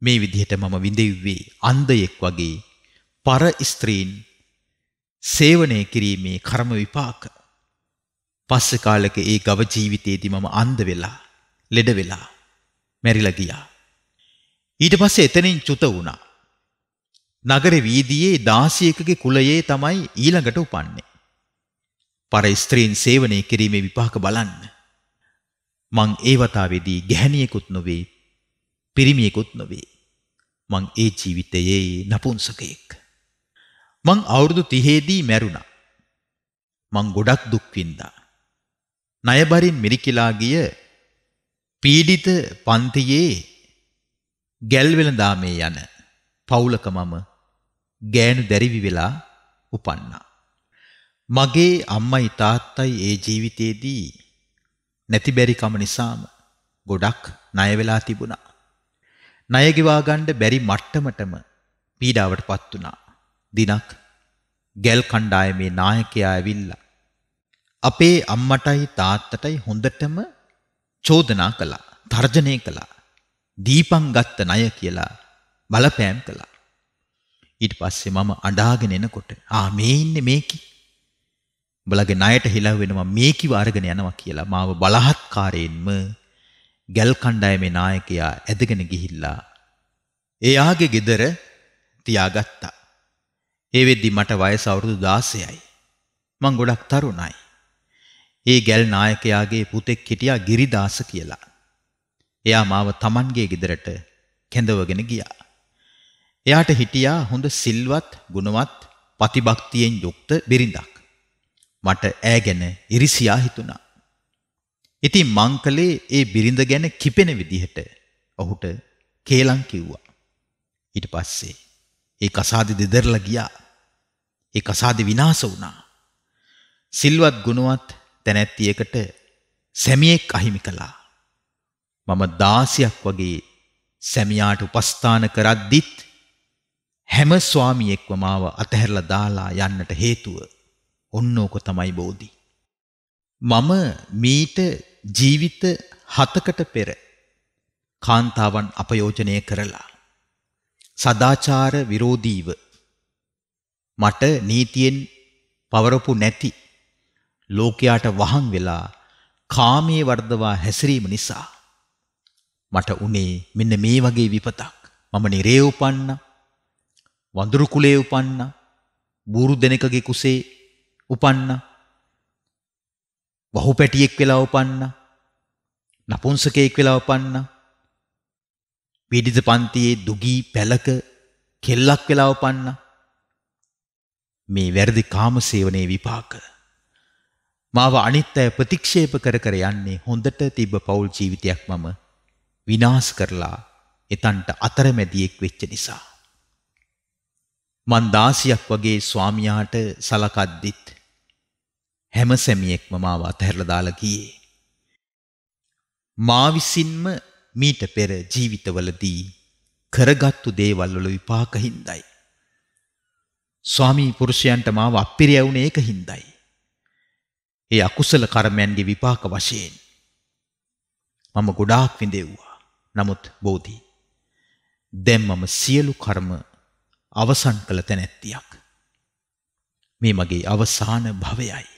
S1: මේ විදිහට මම විඳෙව්වේ අන්ධයෙක් වගේ පර ස්ත්‍රීන් සේවනය කිරීමේ කර්ම විපාක. පස්සේ කාලෙක ඒ ගව ජීවිතයේදී මම අන්ධ වෙලා, ලෙඩ වෙලා, මැරිලා ගියා. ඊට පස්සේ එතනින් චුත වුණා. නගර වීදියේ දාසියකගේ කුලයේ තමයි ඊළඟට උපන්නේ. පර ස්ත්‍රීන් සේවනය කිරීමේ විපාක බලන්න. මං ඒ වතාවේදී ගැහැණියෙකුත් නොවේ, පිරිමියෙකුත් නොවේ. මං ඒ ජීවිතයේ නපුංසකයෙක්. මං අවුරුදු 30 දී මැරුණා. මං ගොඩක් දුක් විඳා. ණයබරින් මිරිකිලා ගිය පීඩිත පන්තියේ ගැල්වෙලඳාමේ යන පවුලක මම ගෑනු දැරිවි වෙලා උපන්නා. මගේ අම්මයි තාත්තයි ඒ ජීවිතයේදී නැතිබැරිකම නිසාම ගොඩක් ණය වෙලා තිබුණා. ණය ගෙවා ගන්න බැරි මට්ටමටම පීඩාවට පත් වුණා. දිනක් ගැල් කණ්ඩායමේ නායකයා ඇවිල්ලා අපේ අම්මටයි තාත්තටයි හොඳටම චෝදනා කළා. තර්ජනය කළා. දීපං ගත්ත ණය කියලා බලපෑම් කළා. ඊට පස්සේ මම අඬාගෙන එනකොට ආ මේ ඉන්නේ මේකි උඹලගේ ණයට හිලව් වෙනවා මේ කිව අරගෙන යනවා කියලා මාව බලහත්කාරයෙන්ම ගල් කණ්ඩායමේ නායකයා ඇදගෙන ගිහිල්ලා එයාගේ ගෙදර තියාගත්තා. ඒ වෙද්දි මට වයස අවුරුදු 16යි. මං ගොඩක් තරුණයි. ඒ ගල් නායකයාගේ පුතෙක් හිටියා ගිරිදාස කියලා. එයා මාව Tamanගේ ගෙදරට කැඳවගෙන ගියා. එයාට හිටියා හොඳ සිල්වත්, ගුණවත්, පතිභක්තියෙන් යුක්ත බිරිඳක්. මට ඈ ගැන ඉරිසියා හිතුණා. ඉතින් මං කලේ ඒ බිරිඳ ගැන කිපෙන විදිහට ඔහුට කේලම් කිව්වා. ඊට පස්සේ ඒ කසාද දෙදරලා ගියා. ඒ කසාද විනාශ වුණා. සිල්වත් ගුණවත් තැනැත්තියකට සැමියෙක් අහිමි කළා. මම දාසියක් වගේ සැමියාට උපස්ථාන කරද්දිත් හැම ස්වාමියෙක්ව මාව අතහැරලා දාලා යන්නට හේතුව ඔන්න ඕක තමයි බෝධි. මම මීට ජීවිත හතකට පෙර කාන්තාවන් අපයෝජනය කරලා සදාචාර විරෝධීව මට නීතියෙන් පවරපු නැති ලෝකයාට වහන් වෙලා කාමයේ වර්ධවා හැසිරීම නිසා මට උනේ මෙන්න මේ වගේ විපතක් මම නිරේ උපන්න වඳුරු කුලේ උපන්න බూరు දෙනකගේ කුසේ උපන්න වහු පැටියෙක් වෙලා උපන්න නපුංසකයෙක් වෙලා උපන්න පීඩිත පන්තියේ දුගී පැලක කෙල්ලක් වෙලා උපන්න මේ වැරදි කාමසේවනයේ විපාක මාව අනිත් අය ප්‍රතික්ෂේප කර කර යන්නේ හොඳට තිබ්බ පෞල් ජීවිතයක් මම විනාශ කරලා එතන්ට අතරමැදියෙක් වෙච්ච නිසා මන් දාසියක් වගේ ස්වාමියාට සලකද්දිත් හැම සැමියෙක්ම මාව අතහැරලා දාලා ගියේ. මා විසින්ම මීට පෙර ජීවිතවලදී කරගත්තු දේවල් වල විපාක හිඳයි. ස්වාමි පුරුෂයන්ට මාව අපිරිය වුණේ ඒක හිඳයි. ඒ අකුසල කර්මයන්ගේ විපාක වශයෙන් මම ගොඩාක් විඳෙව්වා. නමුත් බෝධි දැන් මම සියලු කර්ම අවසන් කළ තැනැත්තියක්. මේ මගේ අවසාන භවයයි.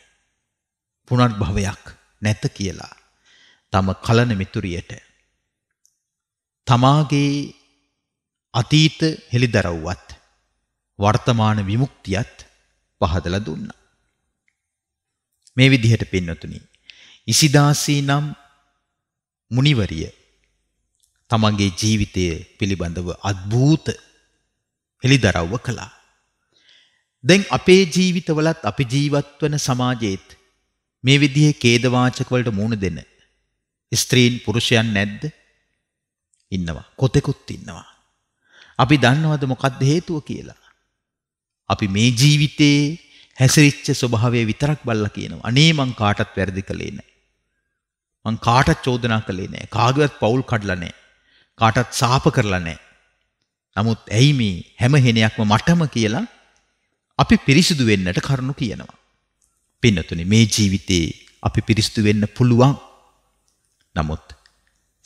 S1: පුනර්භවයක් නැත කියලා. තම කලන මිතුරියට. තමාගේ අතීත හෙළිදරව්වත් වර්තමාන විමුක්තියත් පහදලා දුන්නා. මේ විදිහට පින්නතුනි ඉසිදාසී නම් මුනිවරිය තමන්ගේ ජීවිතය පිළිබඳව අත්භූත හෙළිදරව්ව කළා. දැන් අපේ ජීවිතවලත් අපි ජීවත් වන සමාජයේත් මේ විදිහේ ඛේදවාචක වලට මුහුණ දෙන ස්ත්‍රීන් පුරුෂයන් නැද්ද? ඉන්නවා. කොතෙකුත් ඉන්නවා. අපි දන්නවද මොකක්ද හේතුව කියලා? අපි මේ ජීවිතේ හැසිරිච්ච ස්වභාවය විතරක් බලලා කියනවා. අනේ මං කාටවත් වැරදි කළේ නැහැ. මං කාටවත් චෝදනා කළේ නැහැ. කාගවත් පවුල් කඩලා නැහැ. කාටවත් සාප කරලා නැහැ. නමුත් ඇයි මේ හැම හෙනයක්ම මටම කියලා අපි පිරිසිදු වෙන්නට කරුණු කියනවා. පින්නතුනි මේ ජීවිතේ අපි පිරිසිදු වෙන්න පුළුවන්. නමුත්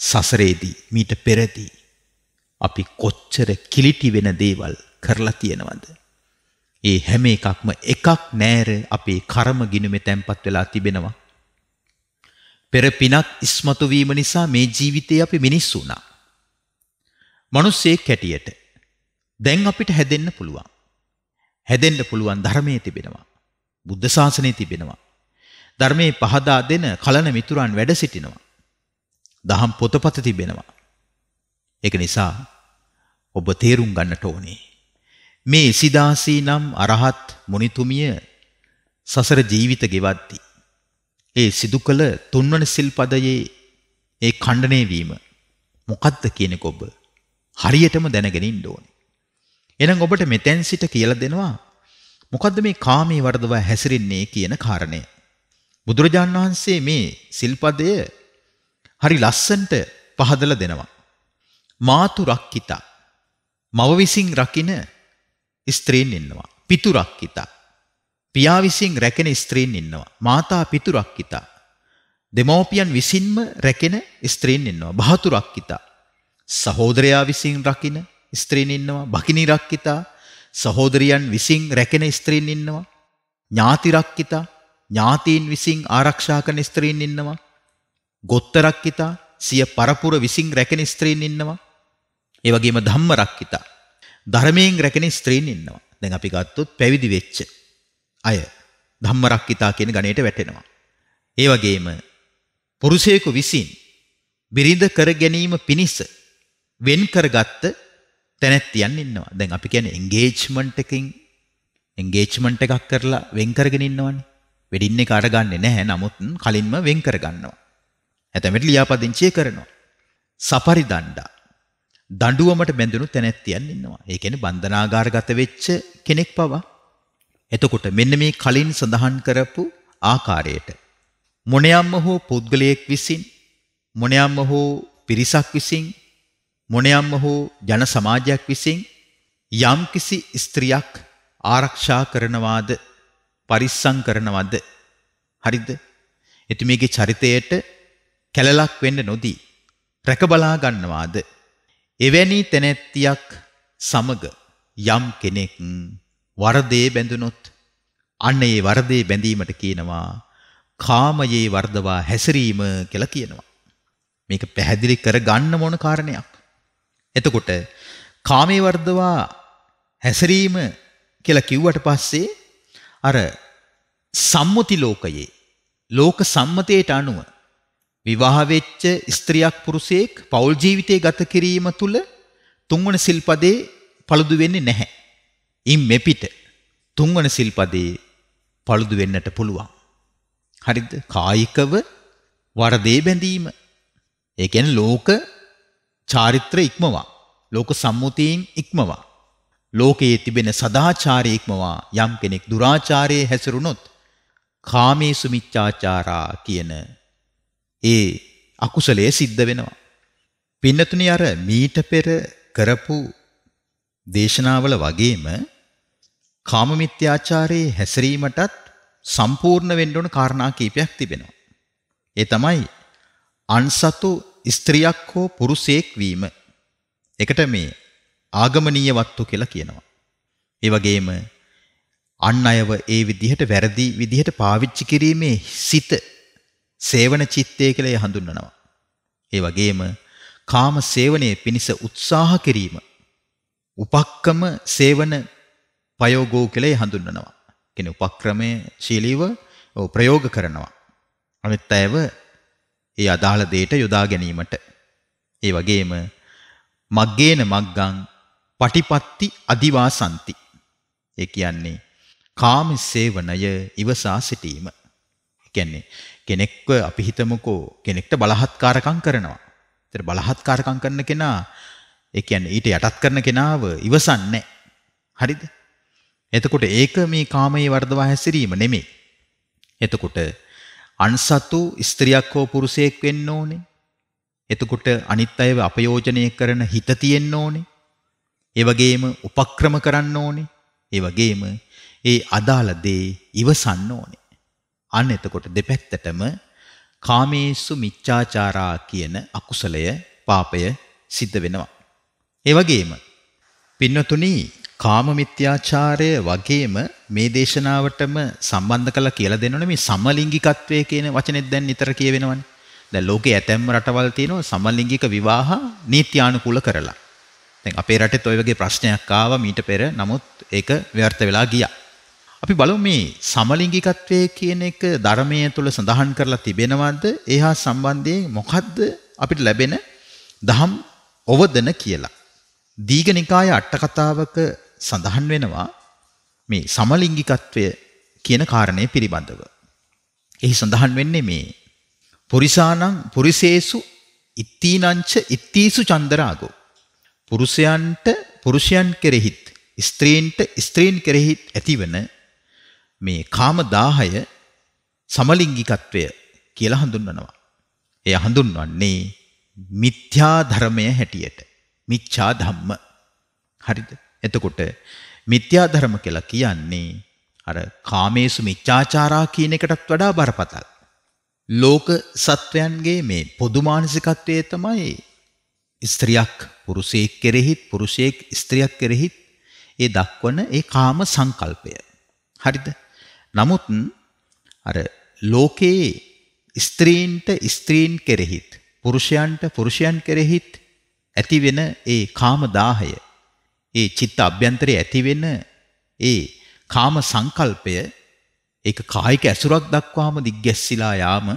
S1: සසරේදී මීට පෙරදී අපි කොච්චර කිලිටි වෙන දේවල් කරලා තියෙනවද? ඒ හැම එකක්ම එකක් නෑර අපේ කර්ම ගිනුමේ තැම්පත් වෙලා තිබෙනවා. පෙර පිනක් ඉස්මතු වීම නිසා මේ ජීවිතේ අපි මිනිස්සු වුණා. මිනිස්සෙක් හැටියට දැන් අපිට හැදෙන්න පුළුවන්. හැදෙන්න පුළුවන් ධර්මයේ තිබෙනවා. බුද්ධ ශාසනයේ තිබෙනවා. ධර්මයේ පහදා දෙන කලන මිතුරන් වැඩ සිටිනවා. දහම් පොතපත තිබෙනවා. ඒක නිසා ඔබ තේරුම් ගන්නට ඕනේ. මේ ඉසිදාසී නම් අරහත් මුනිතුමිය සසර ජීවිත ගෙවද්දී ඒ සිදු කළ තුන්වන සිල්පදයේ ඒ ඛණ්ඩණය වීම මොකද්ද කියනක ඔබ හරියටම දැනගෙන ඉන්න ඕනේ. එහෙනම් ඔබට මෙතෙන් සිට කියලා දෙනවා මොකද්ද මේ කාමයේ වර්ධව හැසිරෙන්නේ කියන කාරණය. බුදුරජාන් වහන්සේ මේ සිල්පදය හරි ලස්සන්ට පහදලා දෙනවා. මාතු රක්කිතා. මව විසින් රකින ස්ත්‍රීන් ඉන්නවා. පිතු රක්කිතා. පියා විසින් රැකෙන ස්ත්‍රීන් ඉන්නවා. මාතා පිතු රක්කිතා. දෙමෝපියන් විසින්ම රැකෙන ස්ත්‍රීන් ඉන්නවා. බහතු රක්කිතා. සහෝදරයා විසින් රකින ස්ත්‍රීන් ඉන්නවා. භගිනී රක්කිතා. සහෝදරියන් විසින් රැකෙන ස්ත්‍රීන් ඉන්නවා. ඥාතිරක්කිතා ඥාතීන් විසින් ආරක්ෂා කරන ස්ත්‍රීන් ඉන්නවා. ගොත්තරක්කිතා සිය පරපුර විසින් රැකෙන ස්ත්‍රීන් ඉන්නවා. ඒ වගේම ධම්මරක්කිතා ධර්මයෙන් රැකෙන ස්ත්‍රීන් ඉන්නවා. දැන් අපි ගත්තොත් පැවිදි වෙච්ච අය ධම්මරක්කිතා කියන ගණයට වැටෙනවා. ඒ වගේම පුරුෂයෙකු විසින් බිරිඳ කර ගැනීම පිණිස වෙන් කරගත්ත තැනැත්තියන් ඉන්නවා. දැන් අපි කියන්නේ එන්ගේජ්මන්ට් එකකින් එන්ගේජ්මන්ට් එකක් කරලා වෙන් කරගෙන ඉන්නවනේ. වෙඩින් එක අරගන්නේ නැහැ. නමුත් කලින්ම වෙන් කරගන්නවා. ඇතැමට ලියාපදිංචිය කරනවා. සපරි දණ්ඩා. දඬුවමට බැඳුණු තැනැත්තියන් ඉන්නවා. ඒ කියන්නේ බන්ධනාගාරගත වෙච්ච කෙනෙක් පවා. එතකොට මෙන්න මේ කලින් සඳහන් කරපු ආකාරයට මොනයම්ම හෝ පුද්ගලයෙක් විසින් මොනයම්ම හෝ පිරිසක් විසින් මොණයම් ඔහු ජන සමාජයක් විසින් යම්කිසි ස්ත්‍රියක් ආරක්ෂා කරනවාද පරිස්සම් කරනවද හරිද? එතු මේගේ චරිතයට කැලලක් වෙන්න නොදී රැකබලා ගන්නවාද? එවැනි තැනැත්තියක් සමග යම් කෙනෙක් වරදේ බැඳුනොත් අන්න ඒ වරදේ බැඳීමට කියනවා කාමයේ වර්ධවා හැසිරීම කියලා කියනවා. මේක පැහැදිලි කර ගන්න මොන කාරණයක්? එතකොට කාමේ වර්ධවා හැසිරීම කියලා කිව්වට පස්සේ අර සම්මුති ලෝකයේ ලෝක සම්මතයට අනුව විවාහ වෙච්ච ස්ත්‍රියක් පුරුෂයෙක් පෞල් ජීවිතය ගත කිරීම තුල තුන්වන සිල්පදේ paludu වෙන්නේ නැහැ. ඉන් මෙපිට තුන්වන සිල්පදේ paludu වෙන්නට පුළුවන්. හරිද? කායිකව වරදේ බැඳීම. ඒ කියන්නේ ලෝක චාරිත්‍ර ඉක්මවා ලෝක සම්මුතීන් ඉක්මවා ලෝකයේ තිබෙන සදාචාරය ඉක්මවා යම් කෙනෙක් දුරාචාරයේ හැසිරුණොත් කාමේසු මිච්ඡාචාරා කියන ඒ අකුසලයේ සිද්ධ වෙනවා. පින්නතුනි අර මීට පෙර කරපු දේශනාවල වගේම කාම මිත්‍යාචාරයේ හැසිරීමටත් සම්පූර්ණ වෙන්න ඕන කාරණා කීපයක් තිබෙනවා. ඒ තමයි අන්සතු ස්ත්‍රියක් හෝ පුරුෂයෙක් වීම එකට මේ ආගමනීය වත්තු කියලා කියනවා. ඒ වගේම අන් අයව ඒ විදිහට වැරදි විදිහට පාවිච්චි කිරීමේ සිත සේවන චිත්තය කියලා හඳුන්වනවා. ඒ වගේම කාම සේවනයේ පිණිස උත්සාහ කිරීම උපක්කම සේවන පයෝගෝ කියලා හඳුන්වනවා. කියන්නේ උපක්‍රමයේ ශීලීව ප්‍රයෝග කරනවා. අනිත් අයව ඒ අදාළ දෙයට යොදා ගැනීමට. ඒ වගේම මග්ගේන මග්ගං පටිපත්ති අදිවාසಂತಿ. ඒ කියන්නේ කාම සේවනය ඉවසා සිටීම. ඒ කියන්නේ කෙනෙක්ව අපි හිතමුකෝ කෙනෙක්ට බලහත්කාරකම් කරනවා. ඒතර බලහත්කාරකම් කරන කෙනා ඒ කියන්නේ ඊට යටත් කරන කෙනාව ඉවසන්නේ හරිද? එතකොට ඒක මේ කාමයේ වර්ධවා හැසිරීම නෙමෙයි. එතකොට අන්සතු ස්ත්‍රියක් හෝ පුරුෂයෙක් වෙන්න ඕනේ. එතකොට අනිත් අයව අපයෝජනය කරන හිත තියෙන්න ඕනේ. ඒ වගේම උපක්‍රම කරන්න ඕනේ. ඒ වගේම ඒ අදාළ දේ ඉවසන්න ඕනේ. අන්න එතකොට දෙපැත්තටම කාමේසු මිච්ඡාචාරා කියන අකුසලය පාපය සිද්ධ වෙනවා. ඒ වගේම පින්නතුණී කාමමිත්‍යාචාරය වගේම මේ දේශනාවටම සම්බන්ධ කළා කියලා දෙනවනේ මේ සමලිංගිකත්වය කියන වචනේත් දැන් නිතර කියවෙනවනේ. දැන් ලෝකේ ඇතැම් රටවල් තියෙනවා සමලිංගික විවාහ නීත්‍යානුකූල කරලා. දැන් අපේ රටෙත් ওই වගේ ප්‍රශ්නයක් ආවා මීට පෙර. නමුත් ඒක ව්‍යර්ථ වෙලා ගියා. අපි බලමු මේ සමලිංගිකත්වයේ කියන එක ධර්මයේ තුල සඳහන් කරලා තිබෙනවද? ඒහා සම්බන්ධයෙන් මොකද්ද අපිට ලැබෙන දහම් ඔවදන කියලා. දීඝනිකාය අට කතාවක සඳහන් වෙනවා මේ සමලිංගිකත්වය කියන කාරණය පිළිබඳව. එහි සඳහන් වෙන්නේ මේ පුරිසානං පුරිසේසු ඉත්තීනංච ඉත්තීසු චන්දරාගෝ. පුරුෂයන්ට පුරුෂයන් කෙරෙහිත් ස්ත්‍රීන්ට ස්ත්‍රීන් කෙරෙහිත් ඇතිවන මේ කාම දාහය සමලිංගිකත්වය කියලා හඳුන්වනවා. එය හඳුන්වන්නේ මිත්‍යා ධර්මය හැටියට. මිච්ඡා ධම්ම. හරිද? එතකොට මිත්‍යා ධර්ම කියලා කියන්නේ අර කාමේසු මිච්ඡාචාරා කියන එකටත් වඩා බරපතල. ලෝක සත්වයන්ගේ මේ පොදු මානසිකත්වයේ තමයි ස්ත්‍රියක් පුරුෂයෙක් කෙරෙහි පුරුෂයෙක් ස්ත්‍රියක් කෙරෙහි ඒ දක්වන ඒ කාම සංකල්පය. හරිද? නමුත් අර ලෝකයේ ස්ත්‍රීන්ට ස්ත්‍රීන් කෙරෙහිත් පුරුෂයන්ට පුරුෂයන් කෙරෙහිත් ඇතිවෙන ඒ කාම දාහය ඒ චිත්ත අභ්‍යන්තරයේ ඇතිවෙන ඒ කාම සංකල්පය ඒක කායික ඇසුරක් දක්වාම දිග්ගැස්සিলা යාම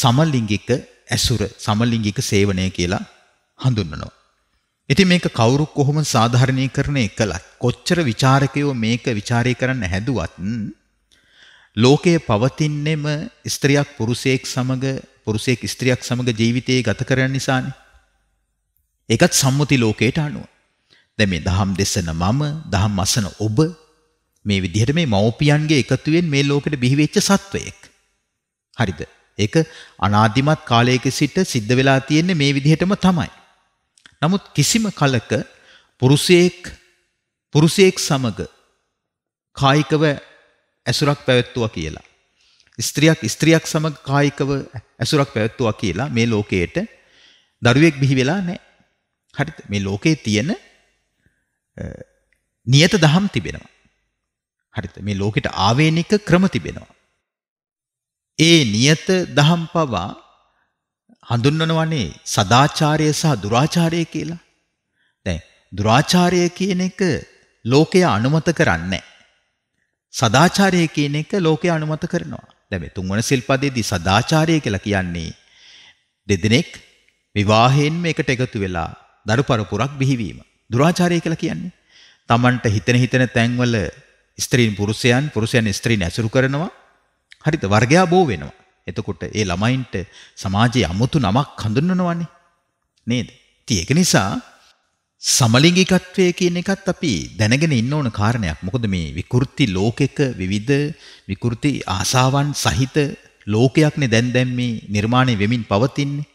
S1: සමලිංගික ඇසුර සමලිංගික සේවනය කියලා හඳුන්වනවා. ඉතින් මේක කවුරු කොහොම සාධාරණීකරණය කළත් කොච්චර ਵਿਚාරකයෝ මේක ਵਿਚාරය කරන්න හැදුවත් ලෝකයේ පවතින්නෙම ස්ත්‍රියක් පුරුෂයෙක් සමග පුරුෂයෙක් ස්ත්‍රියක් සමග ජීවිතේ ගත කරන නිසානේ. ඒකත් සම්මුති ලෝකයට අනුව. දැන් මේ දහම් දෙසන මම, දහම් අසන ඔබ මේ විදිහට මේ මව්පියන්ගේ එකතුවෙන් මේ ලෝකෙට බිහි වෙච්ච සත්වයෙක්. හරිද? ඒක අනාදිමත් කාලයක සිට සිද්ධ වෙලා තියෙන්නේ මේ විදිහටම තමයි. නමුත් කිසිම කලක පුරුෂයෙක් පුරුෂයෙක් සමග කායිකව ඇසුරක් පැවැත්තුවා කියලා. ස්ත්‍රියක් ස්ත්‍රියක් සමග කායිකව ඇසුරක් පැවැත්තුවා කියලා මේ ලෝකයේට දරුවෙක් බිහි වෙලා නැහැ. හරිද? මේ ලෝකයේ තියෙන නියත දහම් තිබෙනවා. හරිද? මේ ලෝකෙට ආවේනික ක්‍රම තිබෙනවා. ඒ නියත දහම් පවා හඳුන්වනවනේ සදාචාරය සහ දුරාචාරය කියලා. දැන් දුරාචාරය කියන එක ලෝකය අනුමත කරන්නේ සදාචාරය කියන එක ලෝකය අනුමත කරනවා. දැන් මේ තුන්වන සිල්පදයේදී සදාචාරය කියලා කියන්නේ දෙදෙනෙක් විවාහයෙන්ම එකට එකතු වෙලා දරු පරපුරක් බිහිවීම. දුරාචාරය කියලා කියන්නේ. Tamanට හිතෙන හිතෙන තැන්වල ස්ත්‍රීන් පුරුෂයන් පුරුෂයන් ස්ත්‍රීන් ඇසුරු කරනවා. හරිද? වර්ගයා බෝ වෙනවා. එතකොට ඒ ළමයින්ට සමාජයේ අමුතු නමක් හඳුන්වනවනේ. නේද? ඉතින් ඒක නිසා සමලිංගිකත්වය කියන එකත් අපි දැනගෙන ඉන්න ඕන කාරණයක්. මොකද මේ විකෘති ලෝකෙක විවිධ විකෘති ආසාවන් සහිත ලෝකයක්නේ දැන් දැන් මේ නිර්මාණය වෙමින් පවතින්නේ.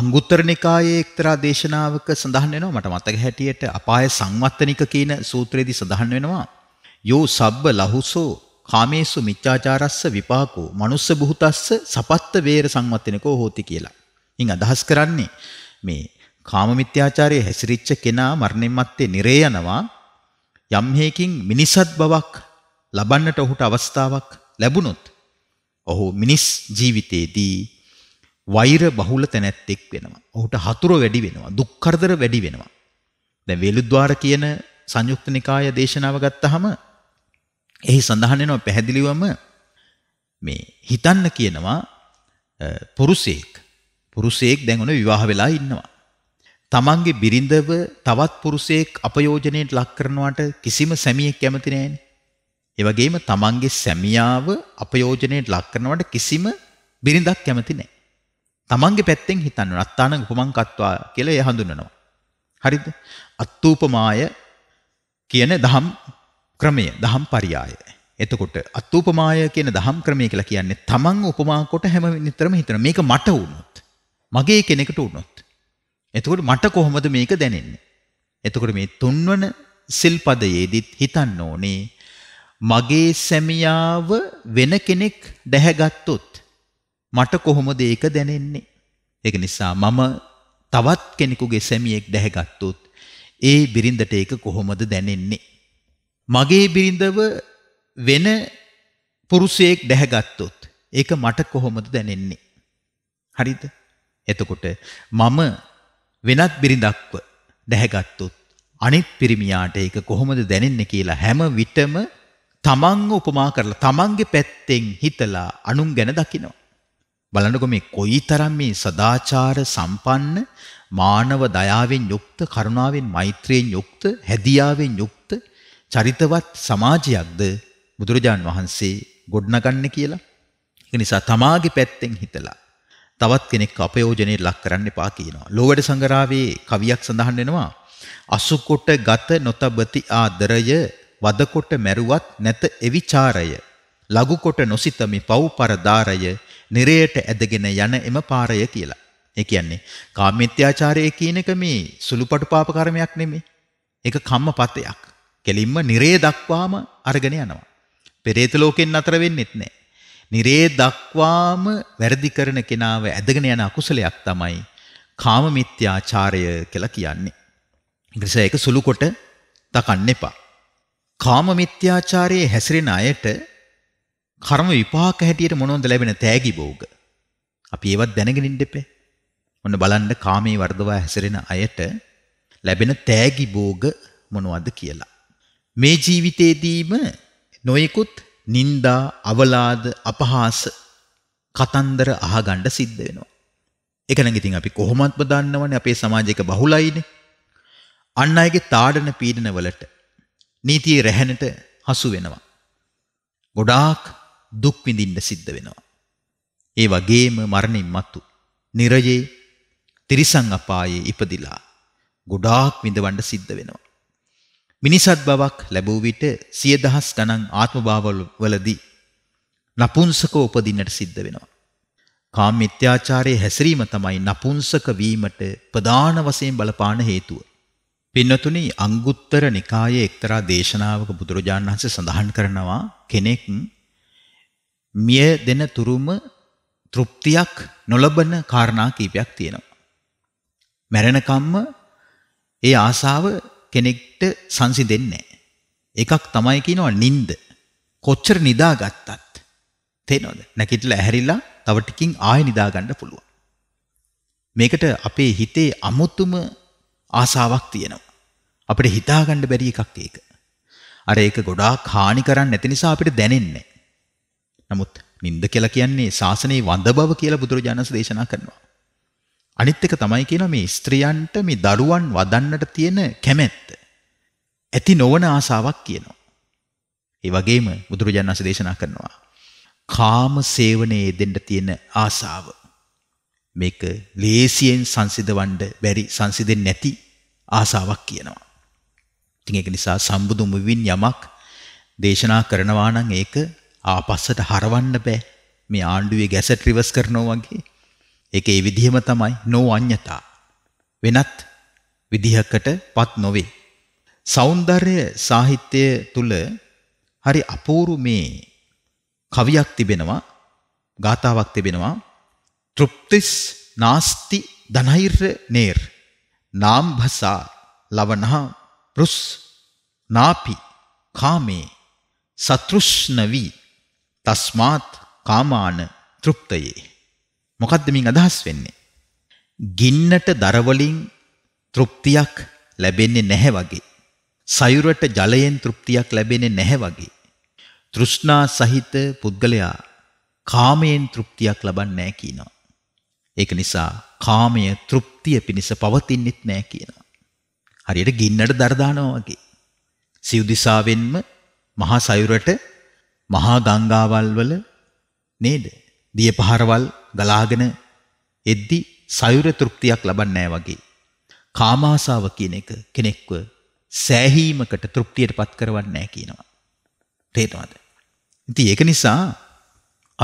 S1: අංගුත්තර නිකායේ එක්තරා දේශනාවක සඳහන් වෙනවා මට මතක හැටියට අපාය සංවත්තනික කියන සූත්‍රයේදී සඳහන් වෙනවා යෝ සබ්බ ලහුසෝ කාමේසු මිච්ඡාචාරස්ස විපාකෝ මනුස්ස බුහතස්ස සපත්ත වේර සංවත්තනිකෝ හෝති කියලා. ඉන් අදහස් කරන්නේ මේ කාම මිත්‍යාචාරයේ හැසිරිච්ච කෙනා මරණින් මත්තේ නිරේ යනවා යම් හේකින් මිනිසත් බවක් ලබන්නට ඔහුට අවස්ථාවක් ලැබුණොත් ඔහු මිනිස් ජීවිතයේදී වෛර බහුල තැනැත්තෙක් වෙනවා. ඔහුට හතුර වැඩි වෙනවා. දුක් කරදර වැඩි වෙනවා. දැන් වේලුද්වාර කියන සංයුක්ත නිකාය දේශනාව ගත්තාම එහි සඳහන් වෙනවා පැහැදිලිවම මේ හිතන්න කියනවා පුරුෂයෙක් පුරුෂයෙක් දැන් ඔන විවාහ වෙලා ඉන්නවා. තමන්ගේ බිරිඳව තවත් පුරුෂයෙක් අපයෝජනයට ලක් කරනවට කිසිම සැමියෙක් කැමති නෑනේ. ඒ වගේම තමන්ගේ සැමියාව අපයෝජනයට ලක් කරනවට කිසිම බිරිඳක් කැමති නෑ. තමන්ගේ පැත්තෙන් හිතන්න අත්තාන උපමංකත්වා කියලා එය හඳුන්වනවා. හරිද? අත්ූපමාය කියන දහම් ක්‍රමය, දහම් පරියාය. එතකොට අත්ූපමාය කියන දහම් ක්‍රමය කියලා කියන්නේ තමන් උපමා කොට හැම නිතරම හිතන මේක මට වුණොත් මගේ කෙනෙකුට වුණොත් එතකොට මට කොහොමද මේක දැනෙන්නේ එතකොට මේ තුන්වන සිල්පදයේදීත් හිතන්න ඕනේ මගේ සැමියාව වෙන කෙනෙක් දැහැගත්තොත් මට කොහොමද ඒක දැනෙන්නේ. ඒක නිසා මම තවත් කෙනෙකුගේ සැමියෙක් දැහැගත්තොත් ඒ බිරිඳට ඒක කොහොමද දැනෙන්නේ. මගේ බිරිඳව වෙන පුරුෂයෙක් දැහැගත්තොත් ඒක මට කොහොමද දැනෙන්නේ. හරිද? එතකොට මම වෙනත් බිරිඳක්ව දැහැගත්තොත් අනිත් පිරිමියාට ඒක කොහොමද දැනෙන්නේ කියලා හැම විටම තමන්ව උපමා කරලා තමන්ගේ පැත්තෙන් හිතලා අනුන් ගැන දකිනවා. බලන්නකො මේ කොයිතරම් මේ සදාචාර සම්පන්න මානව දයාවෙන් යුක්ත කරුණාවෙන් මෛත්‍රියෙන් යුක්ත හැදියාවෙන් යුක්ත චරිතවත් සමාජයක්ද බුදුරජාන් වහන්සේ ගොඩනගන්නේ කියලා. ඒ නිසා තමාගේ පැත්තෙන් හිතලා තවත් කෙනෙක් අපයෝජනයේ ලක් කරන්න එපා කියනවා. ලෝවැඩ සංගරාවේ කවියක් සඳහන් වෙනවා. අසුකොට ගත නොතබති ආදරය වදකොට මැරුවත් නැත එවිචාරය. ලඝුකොට නොසිතමි පව් පරදාරය නිරයට ඇදගෙන යන එම පාරය කියලා. ඒ කියන්නේ කාමමිත්‍යාචාරය කියන එක මේ සුළුපටු පාප කර්මයක් නෙමෙයි. ඒක කම්මපතයක්. කෙලින්ම නිරේ දක්වාම අරගෙන යනවා. පෙරේත ලෝකෙන් නතර වෙන්නෙත් නැහැ. නිරේ දක්වාම වැරදි කරන කෙනාව ඇදගෙන යන අකුසලයක් තමයි කාමමිත්‍යාචාරය කියලා කියන්නේ. නිසා ඒක සුළු කොට තකන්න එපා. කාමමිත්‍යාචාරයේ හැසිරෙන අයට කර්ම විපාක හැටියට මොනවද ලැබෙන තෑගි භෝග. අපි ඒවත් දැනගෙන ඉන්න එපේ. ඔන්න බලන්න කාමයේ වර්ධවා හැසිරෙන අයට ලැබෙන තෑගි භෝග මොනවද කියලා. මේ ජීවිතේදීම නොයෙකුත් නිന്ദා, අවලාද, අපහාස කතන්දර අහගන්න සිද්ධ වෙනවා. ඒක නම් ඉතින් අපි කොහොමත්ම දන්නවනේ අපේ සමාජයක බහුලයිනේ. අන් අයගේ තාඩන පීඩන වලට නීතියේ රැහැනට හසු වෙනවා. ගොඩාක් දුක් විඳින්න සිද්ධ වෙනවා. ඒ වගේම මරණින් මතු නිරයේ තිරිසං අපායේ ඉපදිලා ගොඩාක් විඳවන්න සිද්ධ වෙනවා. මිනිසත් බවක් ලැබූ විට සියදහස් ගණන් ආත්මභාවවලදී නපුංසකව උපදින්නට සිද්ධ වෙනවා. කාම මිත්‍යාචාරයේ හැසිරීම තමයි නපුංසක වීමට ප්‍රධාන වශයෙන් බලපාන හේතුව. පින්නතුනි අංගුත්තර නිකායේ එක්තරා දේශනාවක බුදුරජාණන් වහන්සේ සඳහන් කරනවා කෙනෙක් මිය දෙන තුරුම තෘප්තියක් නොලබන කාරණා කීපයක් තියෙනවා. මැරෙනකම්ම ඒ ආසාව කෙනෙක්ට සංසිඳෙන්නේ නැහැ. එකක් තමයි කියනවා නිින්ද. කොච්චර නිදාගත්තත් තේනවද? නැගිටලා ඇහැරිලා තව ටිකින් ආයෙ නිදාගන්න පුළුවන්. මේකට අපේ හිතේ අමුතුම ආසාවක් තියෙනවා. අපිට හිතාගන්න බැරි එකක් ඒක. අර ඒක ගොඩාක් හානි කරන්නේ නැති නිසා අපිට දැනෙන්නේ නමුත් නින්ද කියලා කියන්නේ ශාසනයේ වඳ බව කියලා බුදුරජාණන්ස් දේශනා කරනවා. අනිත් එක තමයි කියනවා මේ ස්ත්‍රියන්ට මේ දරුවන් වදන්නට තියෙන කැමැත්ත. ඇති නොවන ආසාවක් කියනවා. ඒ වගේම බුදුරජාණන්ස් දේශනා කරනවා කාම සේවනයේ දෙන්න තියෙන ආසාව. මේක ලේසියෙන් සංසිඳවන්න බැරි සංසිඳෙන්නේ නැති ආසාවක් කියනවා. ඉතින් ඒක නිසා සම්බුදුම වින් යමක් දේශනා කරනවා නම් ඒක ආපස්සට හරවන්න බෑ. මේ ආණ්ඩුවේ ගැසට් රිවර්ස් කරනවා වගේ. ඒක ඒ විදිහම තමයි නෝ අඤ්‍යතා. වෙනත් විදිහකටපත් නොවේ. సౌందර්ය සාහිත්‍ය තුල හරි අපූරු මේ කවියක් තිබෙනවා. ගාතාවක් තිබෙනවා. තෘප්තිස් නාස්ති ධනෛර්ය නේර් නාම් භසා ලවණහ පෘස් නාපි කාමේ සතෘෂ්ණ වී තස්මාත් කාමාන තෘප්තයේ මොකද්ද මින් අදහස් වෙන්නේ ගින්නට දර වලින් තෘප්තියක් ලැබෙන්නේ නැහැ වගේ සයුරට ජලයෙන් තෘප්තියක් ලැබෙන්නේ නැහැ වගේ තෘෂ්ණා සහිත පුද්ගලයා කාමයෙන් තෘප්තියක් ලබන්නේ නැහැ කියනවා ඒක නිසා කාමය තෘප්තිය පිණිස පවතින්නෙත් නැහැ කියනවා හරියට ගින්නට දර දානවා වගේ සිව් දිසාවෙන්ම මහා සයුරට මහා ගංගාවල් වල නේද? දිය පහරවල් ගලාගෙන එද්දි සයුර තෘප්තියක් ලබන්නේ වගේ. කාමාසාව කියන එක කෙනෙක්ව සෑහීමකට තෘප්තියටපත් කරවන්නේ කියනවා. තේරෙනවද? ඉතින් ඒක නිසා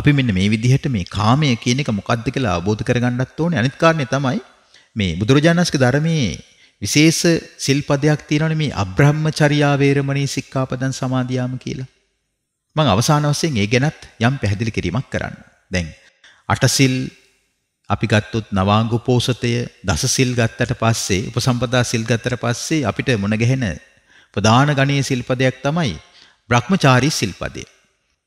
S1: අපි මෙන්න මේ විදිහට මේ කාමය කියන එක මොකද්ද කියලා අවබෝධ කරගන්නත් ඕනේ. අනිත් කාරණේ තමයි මේ බුදුරජාණන්ස්ගේ ධර්මයේ විශේෂ සිල්පදයක් තියෙනවනේ මේ අබ්‍රහ්මචර්යා වේරමණී සික්ඛාපදං සමාදියාම කියලා. මම අවසාන වශයෙන් ඒ ගැනත් යම් පැහැදිලි කිරීමක් කරන්න. දැන් අටසිල් අපි ගත්තොත් නවාංගු පෝසතය දසසිල් ගත්තට පස්සේ උපසම්පදා සිල් ගත්තට පස්සේ අපිට මුණ ගැහෙන ප්‍රධාන ගණයේ සිල්පදයක් තමයි බ්‍රහ්මචාරී සිල්පදය.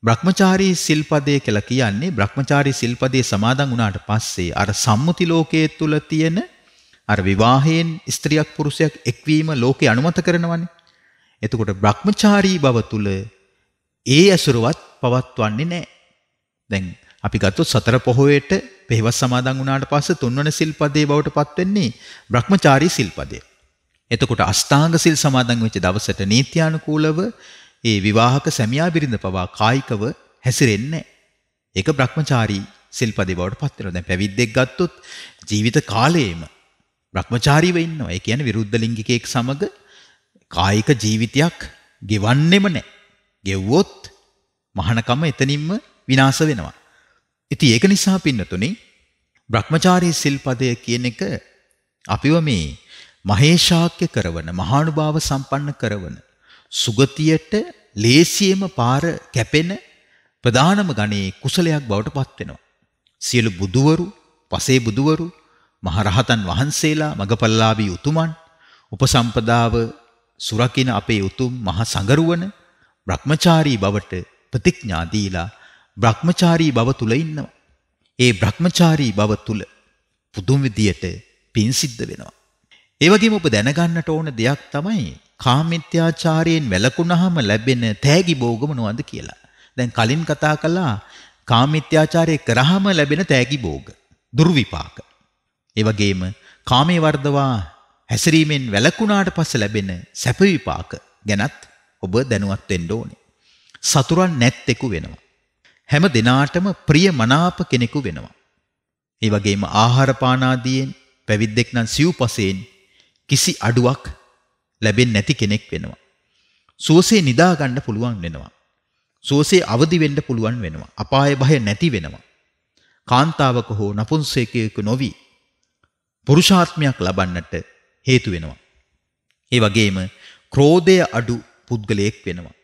S1: බ්‍රහ්මචාරී සිල්පදය කියලා කියන්නේ බ්‍රහ්මචාරී සිල්පදේ සමාදන් වුණාට පස්සේ අර සම්මුති ලෝකයේ තුල තියෙන අර විවාහයෙන් ස්ත්‍රියක් පුරුෂයක් එක්වීම ලෝකේ අනුමත කරනවනේ. එතකොට බ්‍රහ්මචාරී බව තුල ඒ ඇසුරුවත් පවත්වන්නේ නැහැ. දැන් අපි ගත්තොත් සතර පොහොයට පෙහෙවස් සමාදන් වුණාට පස්සේ තුන්වන සිල්පදේ බවට පත් වෙන්නේ Brahmachari සිල්පදේ. එතකොට අෂ්ටාංග සිල් සමාදන් වෙච්ච දවසට නීත්‍යානුකූලව ඒ විවාහක සැමියා බිරිඳ පවා කායිකව හැසිරෙන්නේ නැහැ. ඒක Brahmachari සිල්පදේ බවට පත් වෙනවා. දැන් පැවිද්දෙක් ගත්තොත් ජීවිත කාලයේම Brahmachariව ඉන්නවා. ඒ කියන්නේ විරුද්ධ ලිංගිකයෙක් සමග කායික ජීවිතයක් ගෙවන්නෙම නැහැ. ගෙව්වොත් මහානකම එතනින්ම විනාශ වෙනවා. ඉතින් ඒක නිසා පින්නතුනි Brahmacharya සිල්පදය කියන එක අපිව මේ මහේශාක්‍ය කරවන මහානුභාව සම්පන්න කරවන සුගතියට ලේසියෙම පාර කැපෙන ප්‍රධානම ගණයේ කුසලයක් බවට පත් වෙනවා. සියලු බුදවරු, පසේ බුදවරු, මහරහතන් වහන්සේලා, මගපල්ලාභී උතුමන්, උපසම්පදාව සුරකින අපේ උතුම් මහ සංගරුවන භ්‍රමචාරී බවට ප්‍රතිඥා දීලා භ්‍රමචාරී බව තුල ඉන්නවා. ඒ භ්‍රමචාරී බව තුල පුදුම විදියට පින් සිද්ධ වෙනවා. ඒ වගේම ඔබ දැනගන්නට ඕන දෙයක් තමයි කාමිත්‍යාචාරයෙන් වැළකුණාම ලැබෙන තෑගි භෝගම නොවද කියලා. දැන් කලින් කතා කළා කාමිත්‍යාචාරය කරාම ලැබෙන තෑගි භෝග දුර්විපාක. ඒ වගේම කාමේ වර්ධවා හැසිරීමෙන් වැළකුණාට පස්සේ ලැබෙන සැප විපාක ගැනත් ඔබ දැනුවත් වෙන්න ඕනේ. සතුරන් නැත්තෙකු වෙනවා. හැම දිනාටම ප්‍රිය මනාප කෙනෙකු වෙනවා. ඒ වගේම ආහාර පාන ආදීෙන් පැවිද්දෙක් නම් සිව්පසෙන් කිසි අඩුවක් ලැබෙන්නේ නැති කෙනෙක් වෙනවා. සුවසේ නිදා ගන්න පුළුවන් වෙනවා. සුවසේ අවදි වෙන්න පුළුවන් වෙනවා. අපාය භය නැති වෙනවා. කාන්තාවක හෝ නපුන්සේකයෙකු නොවි පුරුෂාත්මයක් ලබන්නට හේතු වෙනවා. ඒ වගේම ක්‍රෝධය අඩු පුද්ගලයෙක් වෙනවා.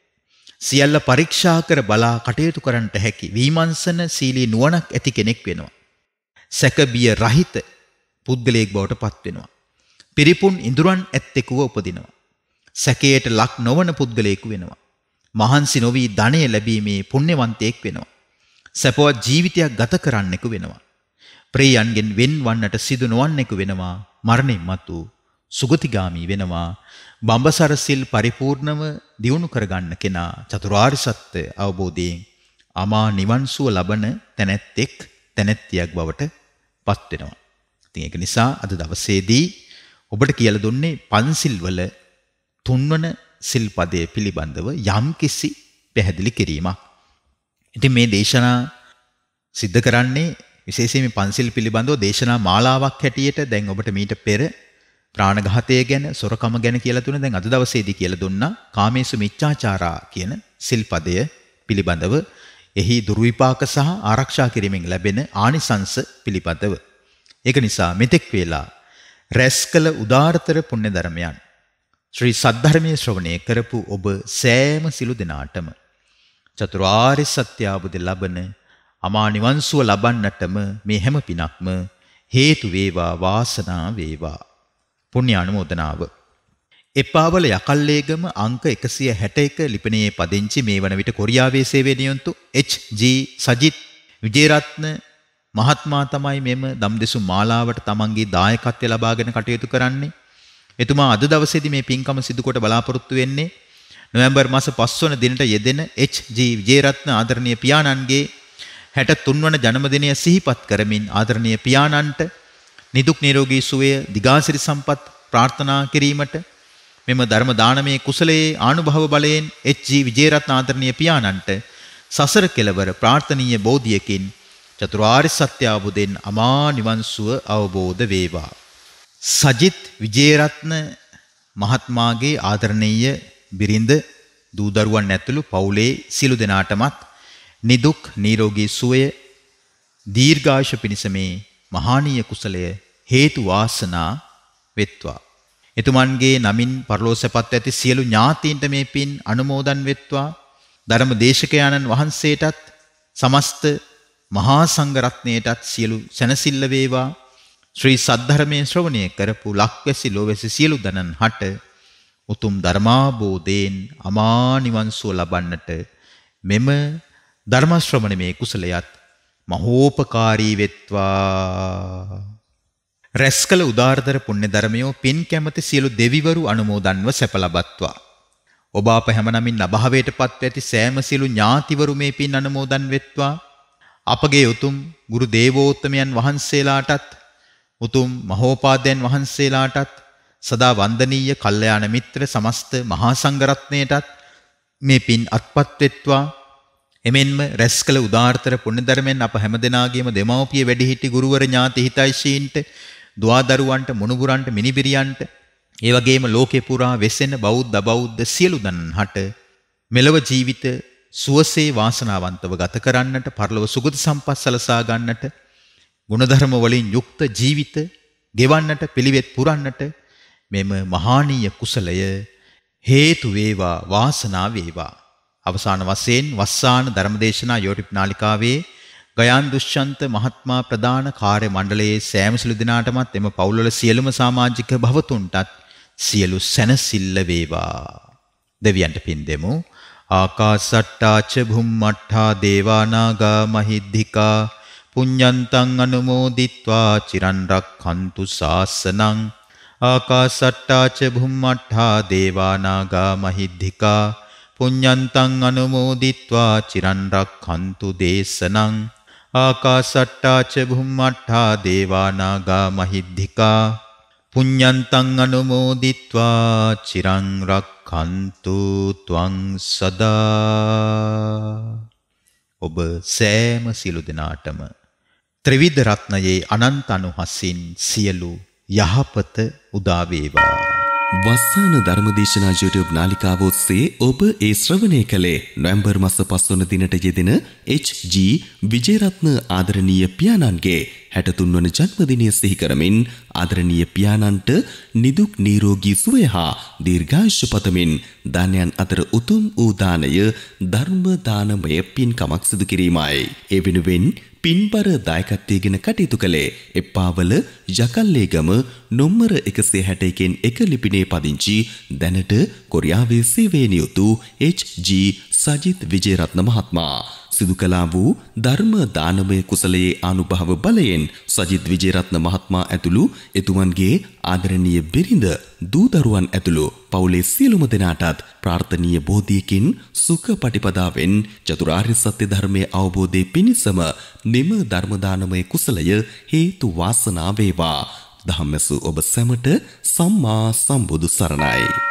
S1: සියල්ල පරීක්ෂා කර බලා කටයුතු කරන්නට හැකි වීමංසන සීලී නුවණක් ඇති කෙනෙක් වෙනවා. සැකබිය රහිත පුද්ගලයෙක් බවට පත් වෙනවා. පිරිපුන් ඉඳුරන් ඇත්තෙකුව උපදිනවා. සැකයට ලක් නොවන පුද්ගලයෙකු වෙනවා. මහන්සි නොවී ධනය ලැබීමේ පුණ්‍යවන්තයෙක් වෙනවා. සැපවත් ජීවිතයක් ගත කරන්නෙකු වෙනවා. ප්‍රියයන්ගෙන් වෙන් වන්නට සිදු නොවන්නෙකු වෙනවා මරණින් මතු සුගතිගාමී වෙනවා බඹසර සිල් පරිපූර්ණව දියුණු කරගන්න කෙනා චතුරාර්ය සත්‍ය අවබෝධයෙන් අමා නිවන් සුව ලබන තැනැත්තෙක් තැනැත්තියක් බවට පත් වෙනවා. ඉතින් ඒක නිසා අද දවසේදී ඔබට කියලා දුන්නේ පන්සිල් වල තුන්වන සිල් පදයේ පිළිබඳව යම්කිසි පැහැදිලි කිරීමක්. ඉතින් මේ දේශනා සිද්ධ කරන්නේ විශේෂයෙන් මේ පන්සිල් පිළිබඳව දේශනා මාලාවක් හැටියට දැන් ඔබට මීට පෙර ප්‍රාණඝාතය ගැන සොරකම ගැන කියලා තුන දැන් අද දවසේදී කියලා දුන්නා කාමේසු මිච්ඡාචාරා කියන සිල්පදය පිළිබඳව එහි දුර්විපාක සහ ආරක්ෂා කිරීමෙන් ලැබෙන ආනිසංස පිළිබඳව ඒක නිසා මෙතෙක් වේලා රැස් කළ උදාාරතර පුණ්‍ය ධර්මයන් ශ්‍රී සද්ධර්මයේ ශ්‍රවණය කරපු ඔබ සෑම සිළු දෙනාටම චතුරාර්ය සත්‍ය අවබෝධ ලබන අමා නිවන් සුව ලබන්නටම මේ හැම පිනක්ම හේතු වේවා වාසනා වේවා පුණ්‍ය අනුමෝදනාව. එපාවල යකල්ලේගම අංක 161 ලිපිණයේ පදිංචි මේ වන විට කොරියාවේ සේවය නියුන්තු එච්.ජී. සජිත් විජේරත්න මහත්මයා තමයි මෙම දම්දෙසු මාලාවට තමන්ගේ දායකත්වය ලබාගෙන කටයුතු කරන්නේ. එතුමා අද දවසේදී මේ පින්කම සිදු කොට බලාපොරොත්තු වෙන්නේ නොවැම්බර් මාස 5 වන දිනට යෙදෙන එච්.ජී. විජේරත්න ආදරණීය පියාණන්ගේ 63 වන ජන්මදිනය සිහිපත් කරමින් ආදරණීය පියාණන්ට නිදුක් නිරෝගී සුවය දිගාසිරි සම්පත් ප්‍රාර්ථනා කිරීමට මෙම ධර්ම දානමේ කුසලයේ ආනුභව බලයෙන් එච්.ජී. විජේරත්න ආදරණීය පියාණන්ට සසර කෙලවර ප්‍රාර්ථනීය බෝධියකින් චතුරාර්ය සත්‍ය අවබෝධෙන් අමා නිවන් සුව අවබෝධ වේවා. සජිත් විජේරත්න මහත්මාගේ ආදරණීය බිරිඳ දූ දරුවන් ඇතුළු පවුලේ සියලු දෙනාටමත් නිදුක් නිරෝගී සුවය දීර්ඝායුෂ පිණිස මේ මහානීය කුසලය හේතු වාසනා වෙත්වා. එතුමන්ගේ නමින් පරලෝසපත් ඇති සියලු ඥාතීන්ට මේ පින් අනුමෝදන් වෙත්වා. ධර්ම දේශකයාණන් වහන්සේටත් සමස්ත මහා සංඝරත්නයටත් සියලු සැනසිල්ල වේවා. ශ්‍රී සද්ධර්මයේ ශ්‍රවණය කරපු ලක්වැසි ලොවැසි සියලු දනන් හට උතුම් ධර්මාබෝධයෙන් අමා නිවන් සුව ලබන්නට මෙම ධර්ම ශ්‍රවණමේ කුසලයත් මහෝපකාරී වෙත්වා රැස්කල උදාර්ධර පුණ්‍ය ධර්මයෝ පින් කැමති සියලු දෙවිවරු අනුමෝදන්ව සැප ලබත්වා ඔබ අප හැමනමින් අභාවයටපත් ඇති සෑම සියලු ඥාතිවරු මේ පින් අනුමෝදන් වෙත්වා අපගේ උතුම් ගුරු දේවෝත්තමයන් වහන්සේලාටත් උතුම් මහෝපාදයන් වහන්සේලාටත් සදා වන්දනීය කල්යාණ මිත්‍ර සමස්ත මහා සංඝරත්නයටත් මේ පින් අත්පත් වෙත්වා එමෙන්ම රැස් කළ උදාාර්ථර පුණ්‍යධර්මෙන් අප හැමදෙනාගේම දෙමව්පිය වැඩිහිටි ගුරුවර ඥාති හිතයිෂීන්ට දුවදරුවන්ට මුණුබුරන්ට මිනිබිරියන්ට ඒ වගේම ලෝකේ පුරා වෙසෙන බෞද්ධ බෞද්ධ සියලු දනන්හට මෙලව ජීවිත සුවසේ වාසනාවන්තව ගත කරන්නට පරලොව සුගත සම්පත් සලසා ගන්නට ගුණධර්ම වලින් යුක්ත ජීවිත ගෙවන්නට පිළිවෙත් පුරන්නට මෙම මහානීය කුසලය හේතු වේවා වාසනාව වේවා අවසාන වශයෙන් වස්සාන ධර්මදේශනා YouTube නාලිකාවේ ගයාන් දුෂ්‍යන්ත මහත්මා ප්‍රධාන කාර්ය මණ්ඩලයේ සෑම සිළු දිනාටමත් එම පවුල්වල සියලුම සමාජික භවතුන්ටත් සියලු සැනසille වේවා. දෙවියන්ට පින් දෙමු. ආකාසට්ටාච භුම්මට්ටා දේවානාගා මහිද්దికා පුඤ්ඤන්තං අනුමෝදිත්වා චිරන් රක්ඛන්තු ශාසනං ආකාසට්ටාච භුම්මට්ටා දේවානාගා මහිද්దికා පුඤ්ඤන්තං අනුමෝදිත්වා චිරන් රක්ඛන්තු දේශනං ආකාසට්ටා ච භුම්මට්ටා දේවානාගා මහිද්దికා පුඤ්ඤන්තං අනුමෝදිත්වා චිරන් රක්ඛන්තු ත්වං සදා ඔබ සෑම සිළු දෙනාටම ත්‍රිවිධ රත්නයේ
S2: අනන්ත අනුහසින් සියලු යහපත උදා වේවා වස්සාන ධර්මදේශනා YouTube නාලිකාව ඔස්සේ ඔබ ඒ ශ්‍රවණය කළේ නොවැම්බර් මස 5 වන දිනට යෙදෙන HG විජේරත්න ආදරණීය පියාණන්ගේ 63 වන ජන්මදිනය සිහි කරමින් ආදරණීය පියාණන්ට නිදුක් නිරෝගී සුවය හා දීර්ඝායුෂ පතමින් දානයන් අතර උතුම් වූ දානය ධර්ම දානමය පින්කමක් සිදු කිරීමයි. ඒ වෙනුවෙන් පින්බර දායකත්වය ගෙන කටයුතු කළේ එප්පාවල යකල්ලේගම නොම්මර එකසේ හැටයකෙන් එක ලිපිනේ පදිංචි දැනට කොරියාවේ සේවය නියුතු HG සජිත් විජේරත්න මහත්මා සිදු කළා වූ ධර්ම දානමය කුසලයේ අනුභව බලයෙන් සජිත් විජේරත්න මහත්මයා ඇතුළු එතුමන්ගේ ආදරණීය බිරිඳ දූදරුවන් ඇතුළු පවුලේ සියලුම දෙනාටත් ප්‍රාර්ථනීය බෝධියකින් සුඛ පටිපදාවෙන් චතුරාර්ය සත්‍ය ධර්මයේ අවබෝධයේ පිණිසම මෙම ධර්ම දානමය කුසලය හේතු වාසනා වේවා. ධම්මසු ඔබ සැමට සම්මා සම්බුදු සරණයි.